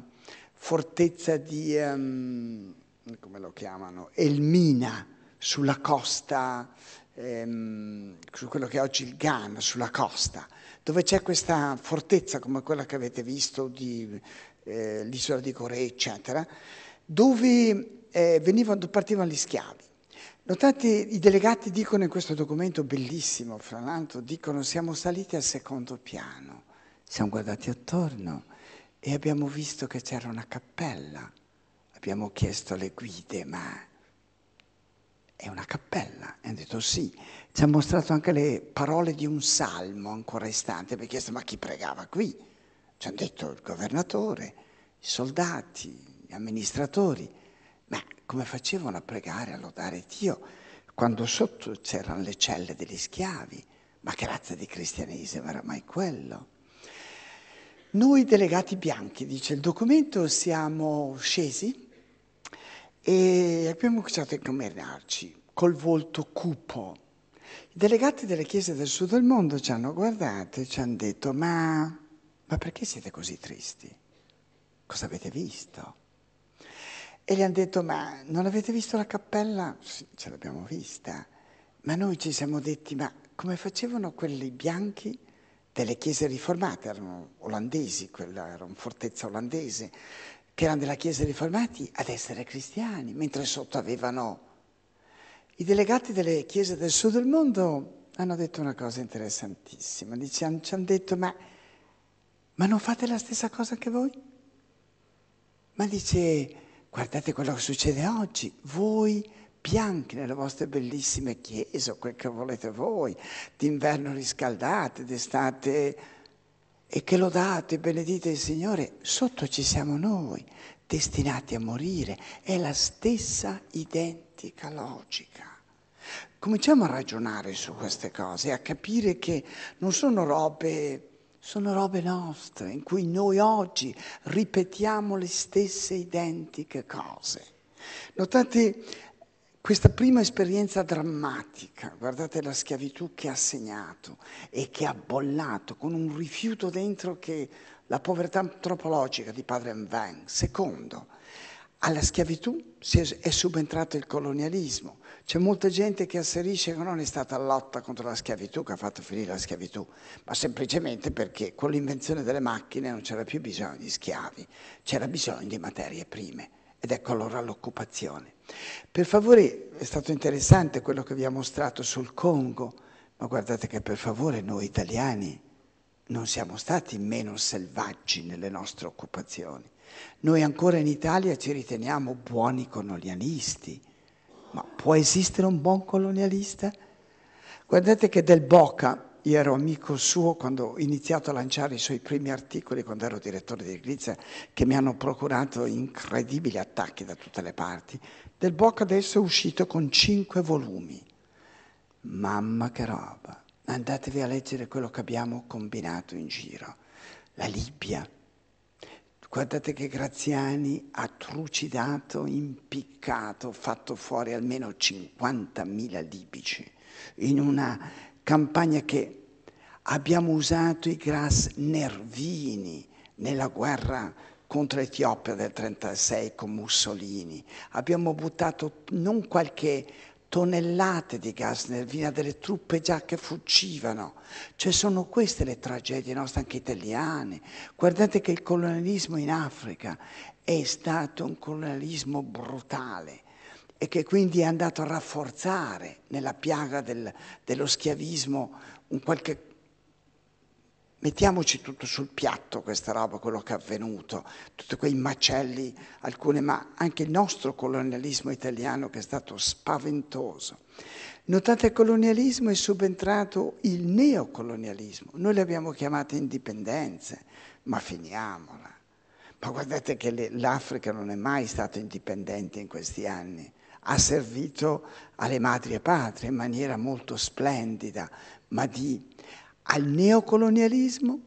fortezza di, um, come lo chiamano, Elmina, sulla costa, um, su quello che è oggi il Ghana, sulla costa, dove c'è questa fortezza come quella che avete visto di eh, l'isola di Corea, eccetera, dove eh, venivano, partivano gli schiavi. Notate, i delegati dicono in questo documento bellissimo, fra l'altro, dicono siamo saliti al secondo piano, siamo guardati attorno e abbiamo visto che c'era una cappella. Abbiamo chiesto alle guide, ma è una cappella? E hanno detto sì. Ci hanno mostrato anche le parole di un salmo ancora istante. abbiamo chiesto ma chi pregava qui? Ci hanno detto il governatore, i soldati, gli amministratori come facevano a pregare, a lodare Dio, quando sotto c'erano le celle degli schiavi. Ma che razza di cristianesimo era mai quello? Noi delegati bianchi, dice il documento, siamo scesi e abbiamo cominciato a incamerarci col volto cupo. I delegati delle chiese del sud del mondo ci hanno guardato e ci hanno detto ma, ma perché siete così tristi? Cosa avete visto? E gli hanno detto, ma non avete visto la cappella? Sì, ce l'abbiamo vista. Ma noi ci siamo detti, ma come facevano quelli bianchi delle chiese riformate? Erano olandesi, quella era una fortezza olandese, che erano della chiesa riformati ad essere cristiani, mentre sotto avevano... I delegati delle chiese del sud del mondo hanno detto una cosa interessantissima. Diciamo, ci hanno detto, ma, ma non fate la stessa cosa che voi? Ma dice Guardate quello che succede oggi. Voi bianchi nelle vostre bellissime chiese o quel che volete voi, d'inverno riscaldate, d'estate e che lodate, benedite il Signore, sotto ci siamo noi, destinati a morire. È la stessa identica logica. Cominciamo a ragionare su queste cose, a capire che non sono robe sono robe nostre in cui noi oggi ripetiamo le stesse identiche cose. Notate questa prima esperienza drammatica, guardate la schiavitù che ha segnato e che ha bollato con un rifiuto dentro che la povertà antropologica di padre Mvang. Secondo, alla schiavitù è subentrato il colonialismo, c'è molta gente che asserisce che non è stata lotta contro la schiavitù che ha fatto finire la schiavitù, ma semplicemente perché con l'invenzione delle macchine non c'era più bisogno di schiavi, c'era bisogno di materie prime ed ecco allora l'occupazione. Per favore, è stato interessante quello che vi ha mostrato sul Congo, ma guardate che per favore noi italiani non siamo stati meno selvaggi nelle nostre occupazioni. Noi ancora in Italia ci riteniamo buoni colonialisti ma può esistere un buon colonialista? Guardate che Del Boca, io ero amico suo quando ho iniziato a lanciare i suoi primi articoli, quando ero direttore di edilizia, che mi hanno procurato incredibili attacchi da tutte le parti. Del Boca adesso è uscito con cinque volumi. Mamma che roba! Andatevi a leggere quello che abbiamo combinato in giro. La Libia, Guardate che Graziani ha trucidato, impiccato, fatto fuori almeno 50.000 libici in una campagna che abbiamo usato i gas nervini nella guerra contro l'Etiopia del 1936 con Mussolini. Abbiamo buttato non qualche tonnellate di gas nervina delle truppe già che fuggivano. Cioè sono queste le tragedie nostre, anche italiane. Guardate che il colonialismo in Africa è stato un colonialismo brutale e che quindi è andato a rafforzare nella piaga del, dello schiavismo un qualche cosa mettiamoci tutto sul piatto questa roba, quello che è avvenuto, tutti quei macelli, alcune, ma anche il nostro colonialismo italiano che è stato spaventoso. Notate al colonialismo è subentrato il neocolonialismo, noi le abbiamo chiamate indipendenze, ma finiamola. Ma guardate che le, l'Africa non è mai stata indipendente in questi anni, ha servito alle madri e patrie in maniera molto splendida, ma di al neocolonialismo,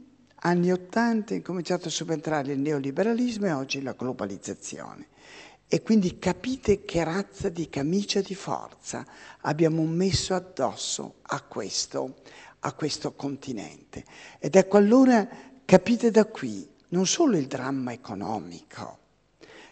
anni Ottanta è cominciato a subentrare il neoliberalismo e oggi la globalizzazione. E quindi capite che razza di camicia di forza abbiamo messo addosso a questo, a questo continente. Ed ecco allora capite da qui non solo il dramma economico,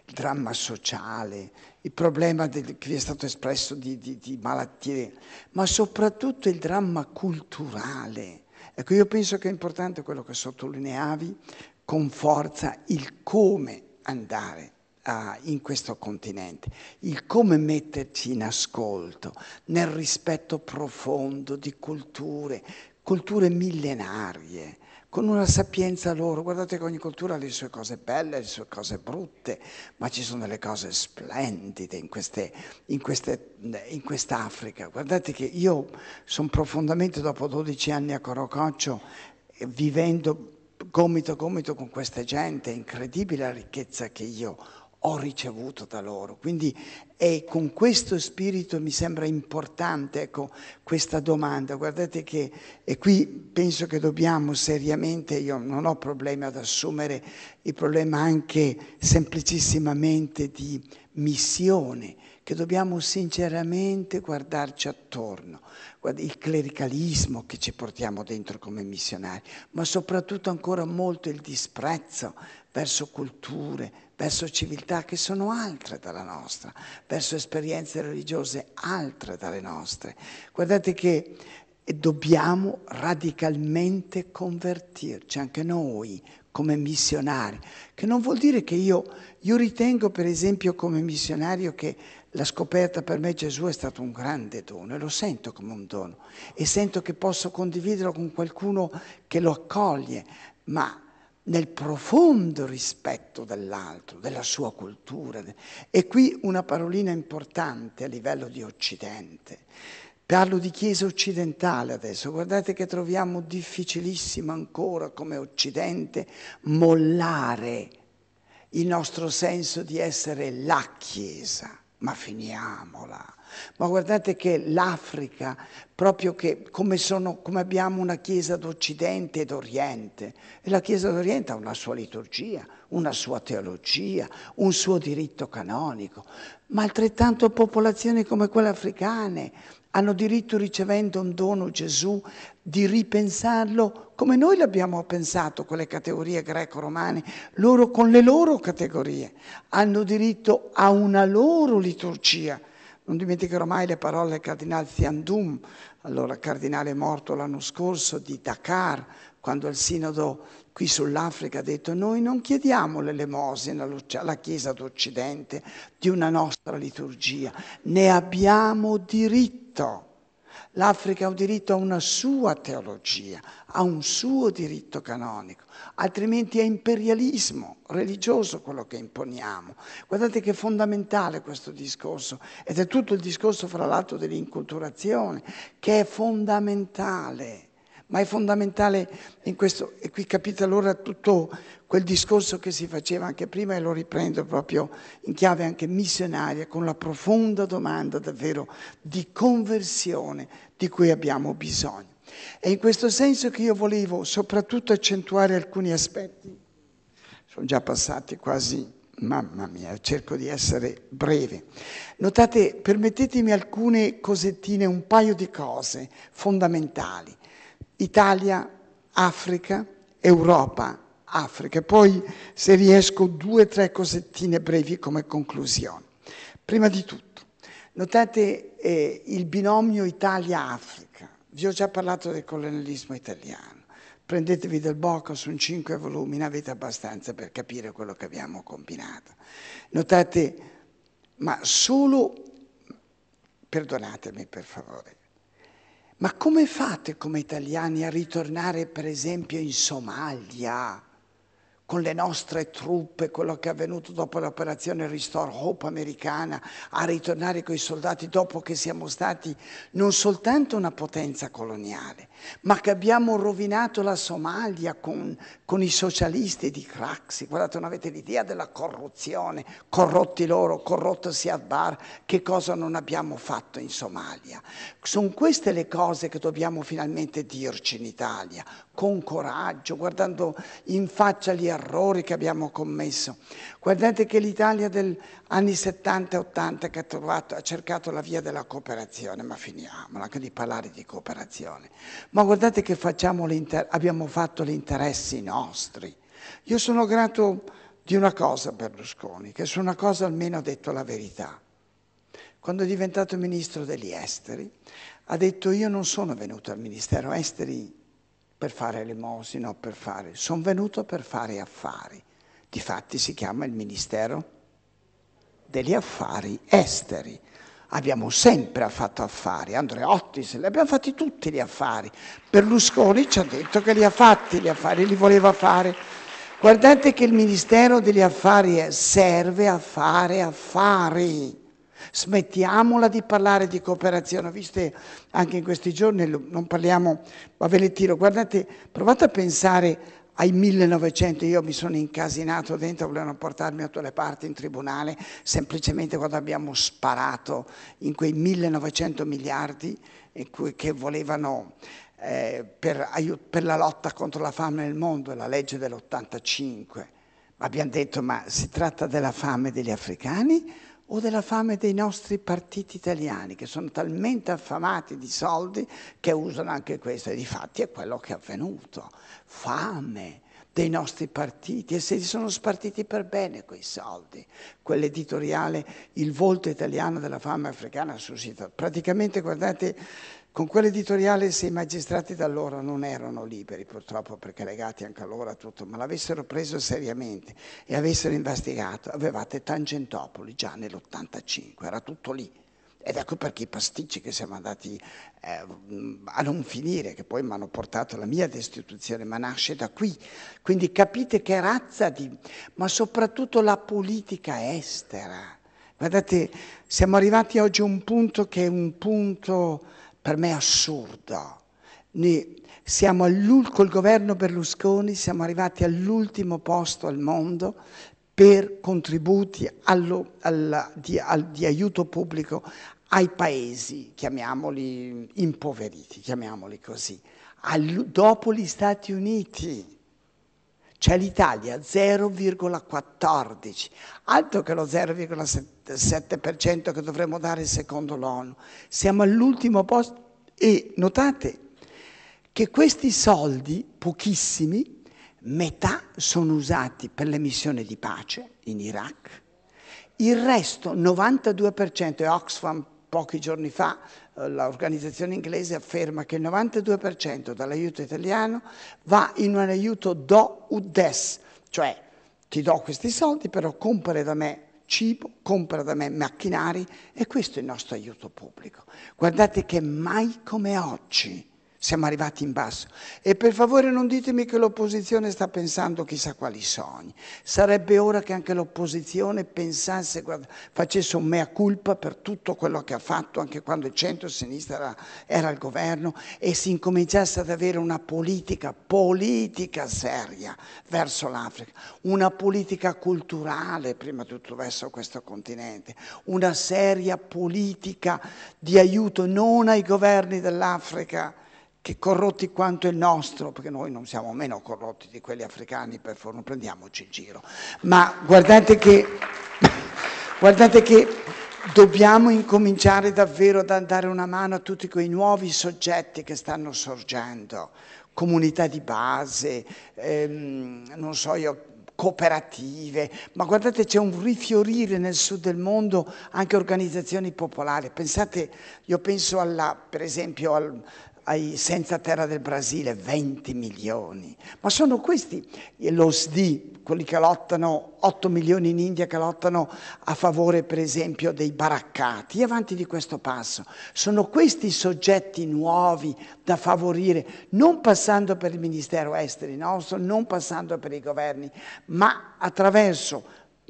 il dramma sociale, il problema del, che vi è stato espresso di, di, di malattie, ma soprattutto il dramma culturale Ecco, io penso che è importante quello che sottolineavi con forza il come andare Ah, in questo continente, il come metterci in ascolto, nel rispetto profondo di culture, culture millenarie, con una sapienza loro. Guardate che ogni cultura ha le sue cose belle, le sue cose brutte, ma ci sono delle cose splendide in, queste, in, queste, in quest'Africa. Guardate che io sono profondamente, dopo 12 anni a Corococcio, eh, vivendo gomito a gomito con questa gente, è incredibile la ricchezza che io ho ho ricevuto da loro. Quindi è con questo spirito mi sembra importante ecco, questa domanda. Guardate che, e qui penso che dobbiamo seriamente, io non ho problemi ad assumere il problema anche semplicissimamente di missione, che dobbiamo sinceramente guardarci attorno, il clericalismo che ci portiamo dentro come missionari, ma soprattutto ancora molto il disprezzo verso culture, verso civiltà che sono altre dalla nostra, verso esperienze religiose altre dalle nostre. Guardate che eh, dobbiamo radicalmente convertirci anche noi come missionari, che non vuol dire che io, io ritengo per esempio come missionario che la scoperta per me Gesù è stato un grande dono e lo sento come un dono e sento che posso condividerlo con qualcuno che lo accoglie, ma nel profondo rispetto dell'altro, della sua cultura. E qui una parolina importante a livello di Occidente. Parlo di Chiesa occidentale adesso, guardate che troviamo difficilissimo ancora come Occidente mollare il nostro senso di essere la Chiesa, ma finiamola. Ma guardate che l'Africa proprio che come, sono, come abbiamo una Chiesa d'Occidente e d'Oriente, e la Chiesa d'Oriente ha una sua liturgia, una sua teologia, un suo diritto canonico, ma altrettanto popolazioni come quelle africane hanno diritto, ricevendo un dono Gesù, di ripensarlo come noi l'abbiamo pensato con le categorie greco-romane, loro con le loro categorie, hanno diritto a una loro liturgia. Non dimenticherò mai le parole del cardinal Ziandum allora cardinale morto l'anno scorso di Dakar, quando il sinodo qui sull'Africa ha detto noi non chiediamo l'elemosina alla Chiesa d'Occidente di una nostra liturgia, ne abbiamo diritto. L'Africa ha un diritto a una sua teologia, a un suo diritto canonico, altrimenti è imperialismo religioso quello che imponiamo. Guardate che è fondamentale questo discorso ed è tutto il discorso fra l'altro dell'inculturazione che è fondamentale ma è fondamentale in questo, e qui capite allora tutto quel discorso che si faceva anche prima e lo riprendo proprio in chiave anche missionaria con la profonda domanda davvero di conversione di cui abbiamo bisogno. È in questo senso che io volevo soprattutto accentuare alcuni aspetti. Sono già passati quasi Mamma mia, cerco di essere breve. Notate, permettetemi alcune cosettine, un paio di cose fondamentali. Italia, Africa, Europa, Africa. E poi, se riesco, due o tre cosettine brevi come conclusione. Prima di tutto, notate eh, il binomio Italia-Africa. Vi ho già parlato del colonialismo italiano. Prendetevi del bocco, sono cinque volumi, ne avete abbastanza per capire quello che abbiamo combinato. Notate, ma solo, perdonatemi per favore, ma come fate come italiani a ritornare per esempio in Somalia con le nostre truppe, quello che è avvenuto dopo l'operazione Restore Hope americana, a ritornare con i soldati dopo che siamo stati non soltanto una potenza coloniale, ma che abbiamo rovinato la Somalia con, con i socialisti di Craxi. Guardate, non avete l'idea della corruzione, corrotti loro, corrotto Siad Bar, che cosa non abbiamo fatto in Somalia. Sono queste le cose che dobbiamo finalmente dirci in Italia, con coraggio, guardando in faccia gli errori errori che abbiamo commesso. Guardate che l'Italia degli anni 70 e 80 che ha, trovato, ha cercato la via della cooperazione, ma finiamola anche di parlare di cooperazione. Ma guardate che abbiamo fatto gli interessi nostri. Io sono grato di una cosa a Berlusconi, che su una cosa almeno ha detto la verità. Quando è diventato ministro degli esteri, ha detto io non sono venuto al ministero esteri per fare elemosina per fare, sono venuto per fare affari. Difatti si chiama il Ministero degli Affari Esteri. Abbiamo sempre fatto affari, Andreotti se li abbiamo fatti tutti gli affari. Berlusconi ci ha detto che li ha fatti, gli affari li voleva fare. Guardate che il Ministero degli Affari serve a fare affari smettiamola di parlare di cooperazione. Ho visto anche in questi giorni, non parliamo, ma ve le tiro, guardate, provate a pensare ai 1900 io mi sono incasinato dentro, volevano portarmi a tutte le parti in tribunale, semplicemente quando abbiamo sparato in quei 1900 miliardi eh, che volevano eh, per, per, la lotta contro la fame nel mondo, la legge dell'85. Abbiamo detto ma si tratta della fame degli africani o della fame dei nostri partiti italiani che sono talmente affamati di soldi che usano anche questo e di fatti è quello che è avvenuto. Fame dei nostri partiti e se li sono spartiti per bene quei soldi. Quell'editoriale Il volto italiano della fame africana ha suscitato Praticamente guardate con quell'editoriale se i magistrati da allora non erano liberi, purtroppo perché legati anche a loro a tutto, ma l'avessero preso seriamente e avessero investigato, avevate Tangentopoli già nell'85, era tutto lì. Ed ecco perché i pasticci che siamo andati eh, a non finire, che poi mi hanno portato alla mia destituzione, ma nasce da qui. Quindi capite che razza di... ma soprattutto la politica estera. Guardate, siamo arrivati oggi a un punto che è un punto per me assurda. Noi siamo col governo Berlusconi siamo arrivati all'ultimo posto al mondo per contributi allo, alla, di, al, di aiuto pubblico ai paesi, chiamiamoli impoveriti, chiamiamoli così, All, dopo gli Stati Uniti. C'è l'Italia 0,14, altro che lo 0,7 del 7% che dovremmo dare secondo l'ONU. Siamo all'ultimo posto e notate che questi soldi, pochissimi, metà sono usati per le missioni di pace in Iraq, il resto, 92%, e Oxfam pochi giorni fa eh, l'organizzazione inglese afferma che il 92% dall'aiuto italiano va in un aiuto do des, cioè ti do questi soldi però compare da me cibo, compra da me macchinari e questo è il nostro aiuto pubblico. Guardate che mai come oggi siamo arrivati in basso. E per favore non ditemi che l'opposizione sta pensando chissà quali sogni. Sarebbe ora che anche l'opposizione pensasse, guarda, facesse un mea culpa per tutto quello che ha fatto anche quando il centro-sinistra era, era al governo e si incominciasse ad avere una politica, politica seria verso l'Africa, una politica culturale prima di tutto verso questo continente, una seria politica di aiuto non ai governi dell'Africa, che corrotti quanto il nostro, perché noi non siamo meno corrotti di quelli africani, per forno prendiamoci in giro, ma guardate che, guardate che dobbiamo incominciare davvero ad andare una mano a tutti quei nuovi soggetti che stanno sorgendo, comunità di base, ehm, non so io, cooperative, ma guardate c'è un rifiorire nel sud del mondo anche organizzazioni popolari. Pensate, io penso alla, per esempio al, ai senza terra del Brasile, 20 milioni. Ma sono questi lo SD, quelli che lottano, 8 milioni in India che lottano a favore per esempio dei baraccati, avanti di questo passo. Sono questi soggetti nuovi da favorire, non passando per il Ministero Esteri nostro, non passando per i governi, ma attraverso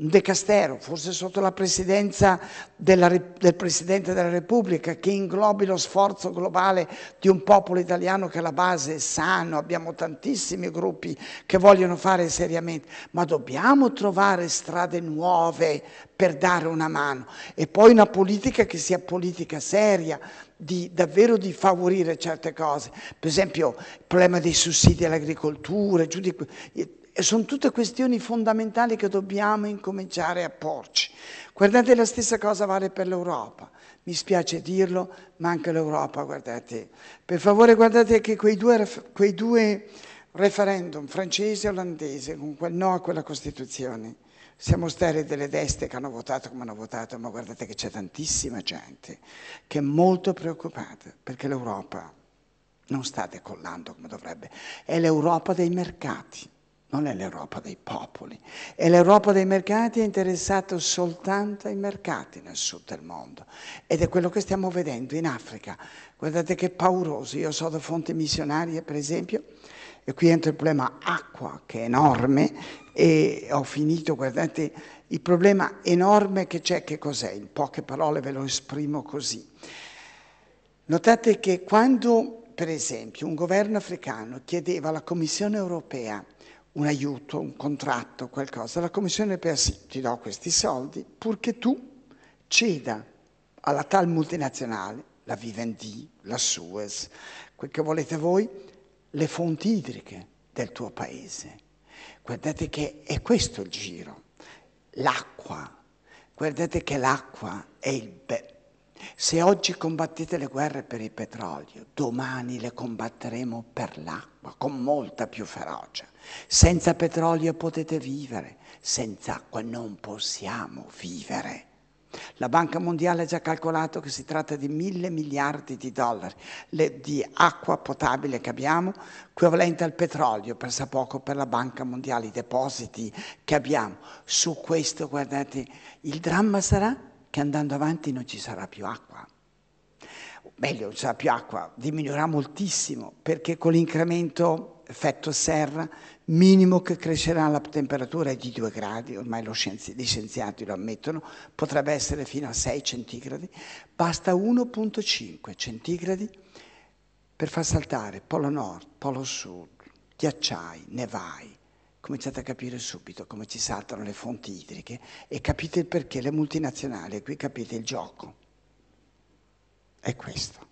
De Castero, forse sotto la presidenza della, del Presidente della Repubblica, che inglobi lo sforzo globale di un popolo italiano che alla base è sano, abbiamo tantissimi gruppi che vogliono fare seriamente, ma dobbiamo trovare strade nuove per dare una mano e poi una politica che sia politica seria, di, davvero di favorire certe cose, per esempio il problema dei sussidi all'agricoltura, giù sono tutte questioni fondamentali che dobbiamo incominciare a porci. Guardate la stessa cosa vale per l'Europa. Mi spiace dirlo, ma anche l'Europa, guardate. Per favore guardate che quei due, quei due referendum, francese e olandese, con quel no a quella Costituzione, siamo stare delle destre che hanno votato come hanno votato, ma guardate che c'è tantissima gente che è molto preoccupata perché l'Europa non sta decollando come dovrebbe, è l'Europa dei mercati non è l'Europa dei popoli, è l'Europa dei mercati è interessata soltanto ai mercati nel sud del mondo ed è quello che stiamo vedendo in Africa. Guardate che pauroso, io so da fonti missionarie per esempio, e qui entra il problema acqua che è enorme e ho finito, guardate, il problema enorme che c'è, che cos'è? In poche parole ve lo esprimo così. Notate che quando per esempio un governo africano chiedeva alla Commissione europea un aiuto, un contratto, qualcosa, la Commissione europea sì, ti do questi soldi purché tu ceda alla tal multinazionale, la Vivendi, la Suez, quel che volete voi, le fonti idriche del tuo paese. Guardate che è questo il giro, l'acqua. Guardate che l'acqua è il... Be- se oggi combattete le guerre per il petrolio, domani le combatteremo per l'acqua, con molta più ferocia. Senza petrolio potete vivere, senza acqua non possiamo vivere. La Banca Mondiale ha già calcolato che si tratta di mille miliardi di dollari le, di acqua potabile che abbiamo, equivalente al petrolio, pensa poco per la Banca Mondiale, i depositi che abbiamo. Su questo, guardate, il dramma sarà che andando avanti non ci sarà più acqua. Meglio, non ci sarà più acqua, diminuirà moltissimo, perché con l'incremento effetto serra minimo che crescerà la temperatura è di 2 gradi, ormai scienzi- gli scienziati lo ammettono, potrebbe essere fino a 6 centigradi, basta 1.5 centigradi per far saltare polo nord, polo sud, ghiacciai, nevai. Cominciate a capire subito come ci saltano le fonti idriche e capite il perché le multinazionali, qui capite il gioco. È questo.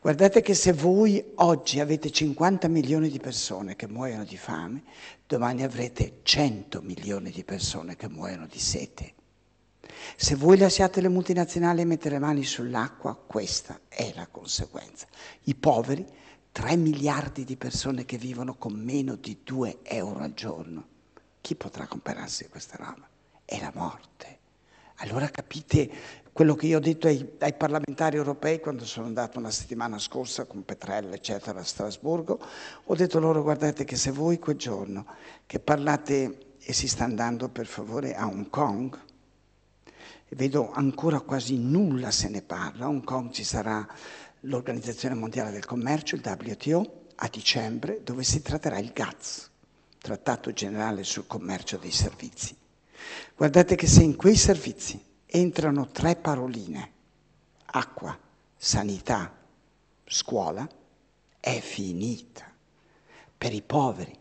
Guardate che se voi oggi avete 50 milioni di persone che muoiono di fame, domani avrete 100 milioni di persone che muoiono di sete. Se voi lasciate le multinazionali mettere le mani sull'acqua, questa è la conseguenza. I poveri, 3 miliardi di persone che vivono con meno di 2 euro al giorno, chi potrà comprarsi questa roba? È la morte. Allora capite quello che io ho detto ai, ai, parlamentari europei quando sono andato una settimana scorsa con Petrella, eccetera, a Strasburgo, ho detto loro guardate che se voi quel giorno che parlate e si sta andando per favore a Hong Kong, vedo ancora quasi nulla se ne parla, a Hong Kong ci sarà l'Organizzazione Mondiale del Commercio, il WTO, a dicembre, dove si tratterà il GATS, Trattato Generale sul Commercio dei Servizi. Guardate che se in quei servizi entrano tre paroline, acqua, sanità, scuola, è finita per i poveri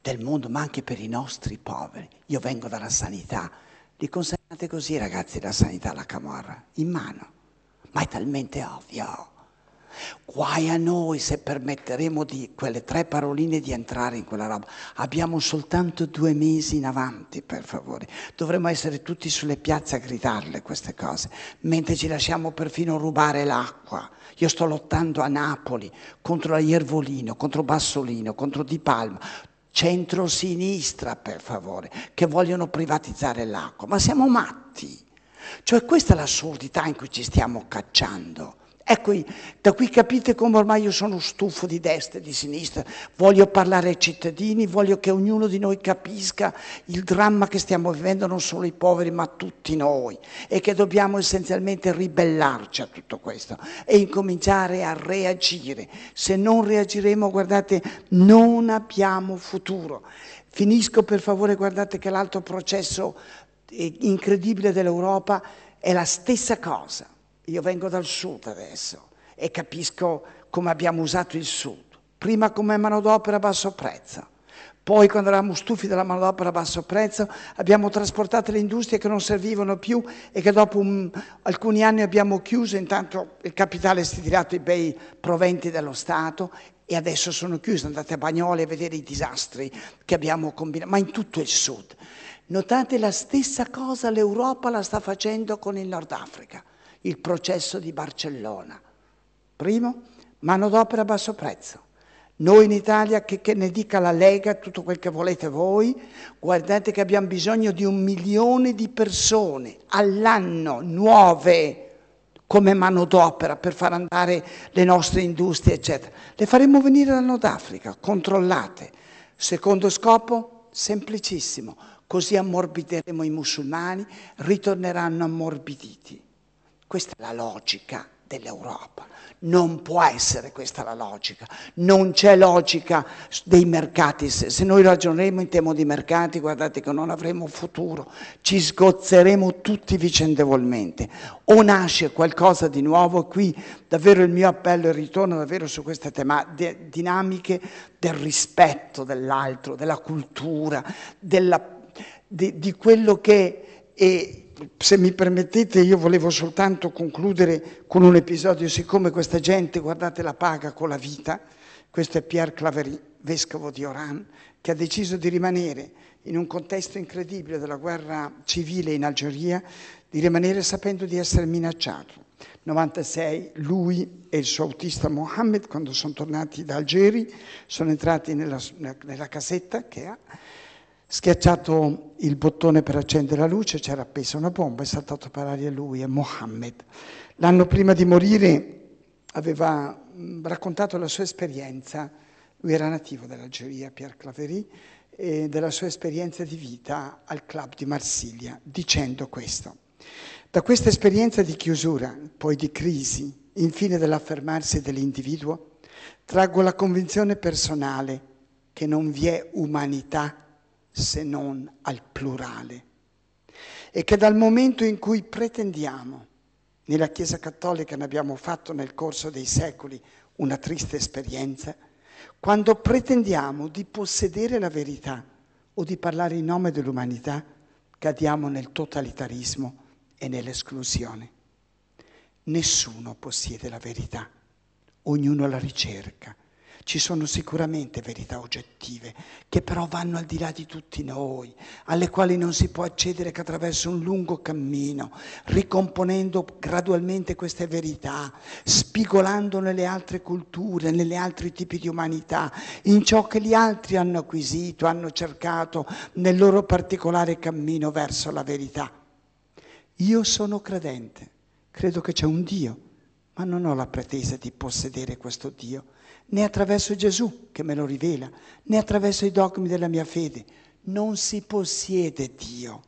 del mondo, ma anche per i nostri poveri. Io vengo dalla sanità, li consegnate così ragazzi la sanità alla Camorra, in mano, ma è talmente ovvio Guai a noi se permetteremo di quelle tre paroline di entrare in quella roba. Abbiamo soltanto due mesi in avanti, per favore. Dovremmo essere tutti sulle piazze a gridarle queste cose, mentre ci lasciamo perfino rubare l'acqua. Io sto lottando a Napoli contro la Iervolino, contro Bassolino, contro Di Palma, centrosinistra, per favore, che vogliono privatizzare l'acqua. Ma siamo matti. Cioè questa è l'assurdità in cui ci stiamo cacciando. Ecco, da qui capite come ormai io sono stufo di destra e di sinistra, voglio parlare ai cittadini, voglio che ognuno di noi capisca il dramma che stiamo vivendo non solo i poveri ma tutti noi e che dobbiamo essenzialmente ribellarci a tutto questo e incominciare a reagire. Se non reagiremo, guardate, non abbiamo futuro. Finisco per favore, guardate che l'altro processo eh, incredibile dell'Europa è la stessa cosa. Io vengo dal sud adesso e capisco come abbiamo usato il sud. Prima come manodopera a basso prezzo, poi quando eravamo stufi della manodopera a basso prezzo abbiamo trasportato le industrie che non servivano più e che dopo un, alcuni anni abbiamo chiuso, intanto il capitale si è tirato i bei proventi dello Stato e adesso sono chiuse, andate a Bagnoli a vedere i disastri che abbiamo combinato, ma in tutto il sud. Notate la stessa cosa l'Europa la sta facendo con il Nord Africa il processo di Barcellona. Primo, manodopera a basso prezzo. Noi in Italia, che, che, ne dica la Lega, tutto quel che volete voi, guardate che abbiamo bisogno di un milione di persone all'anno nuove come manodopera per far andare le nostre industrie, eccetera. Le faremo venire dal Nord Africa, controllate. Secondo scopo, semplicissimo, così ammorbideremo i musulmani, ritorneranno ammorbiditi. Questa è la logica dell'Europa. Non può essere questa la logica, non c'è logica dei mercati. Se noi ragioneremo in tema di mercati, guardate che non avremo futuro, ci sgozzeremo tutti vicendevolmente. O nasce qualcosa di nuovo, qui davvero il mio appello è ritorno davvero su queste tematiche, dinamiche del rispetto dell'altro, della cultura, della, di, di, quello che... È, se mi permettete io volevo soltanto concludere con un episodio, siccome questa gente, guardate, la paga con la vita, questo è Pierre Clavery, vescovo di Oran, che ha deciso di rimanere in un contesto incredibile della guerra civile in Algeria, di rimanere sapendo di essere minacciato. 96 lui e il suo autista Mohammed, quando sono tornati da Algeri, sono entrati nella, nella casetta che ha schiacciato il bottone per accendere la luce, c'era appesa una bomba, è saltato per aria lui, è Mohammed. L'anno prima di morire aveva raccontato la sua esperienza, lui era nativo dell'Algeria, Pierre Claveri, e della sua esperienza di vita al club di Marsiglia, dicendo questo. Da questa esperienza di chiusura, poi di crisi, infine dell'affermarsi dell'individuo, traggo la convinzione personale che non vi è umanità se non al plurale. E che dal momento in cui pretendiamo, nella Chiesa Cattolica ne abbiamo fatto nel corso dei secoli una triste esperienza, quando pretendiamo di possedere la verità o di parlare in nome dell'umanità, cadiamo nel totalitarismo e nell'esclusione. Nessuno possiede la verità, ognuno la ricerca ci sono sicuramente verità oggettive che però vanno al di là di tutti noi, alle quali non si può accedere che attraverso un lungo cammino, ricomponendo gradualmente queste verità, spigolando nelle altre culture, nelle altri tipi di umanità, in ciò che gli altri hanno acquisito, hanno cercato nel loro particolare cammino verso la verità. Io sono credente, credo che c'è un Dio ma non ho la pretesa di possedere questo Dio né attraverso Gesù che me lo rivela, né attraverso i dogmi della mia fede. Non si possiede Dio,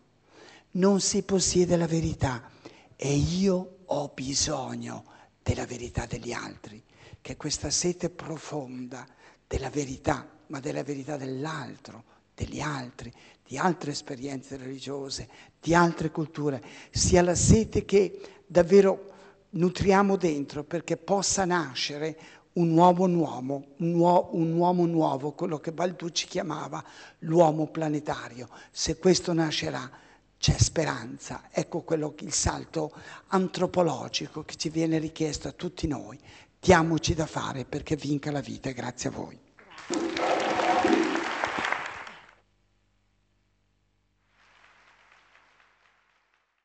non si possiede la verità e io ho bisogno della verità degli altri, che questa sete profonda della verità, ma della verità dell'altro, degli altri, di altre esperienze religiose, di altre culture, sia la sete che davvero nutriamo dentro perché possa nascere un nuovo uomo, un, uo- un, uomo nuovo, quello che Balducci chiamava l'uomo planetario. Se questo nascerà c'è speranza. Ecco quello, il salto antropologico che ci viene richiesto a tutti noi. Diamoci da fare perché vinca la vita, grazie a voi.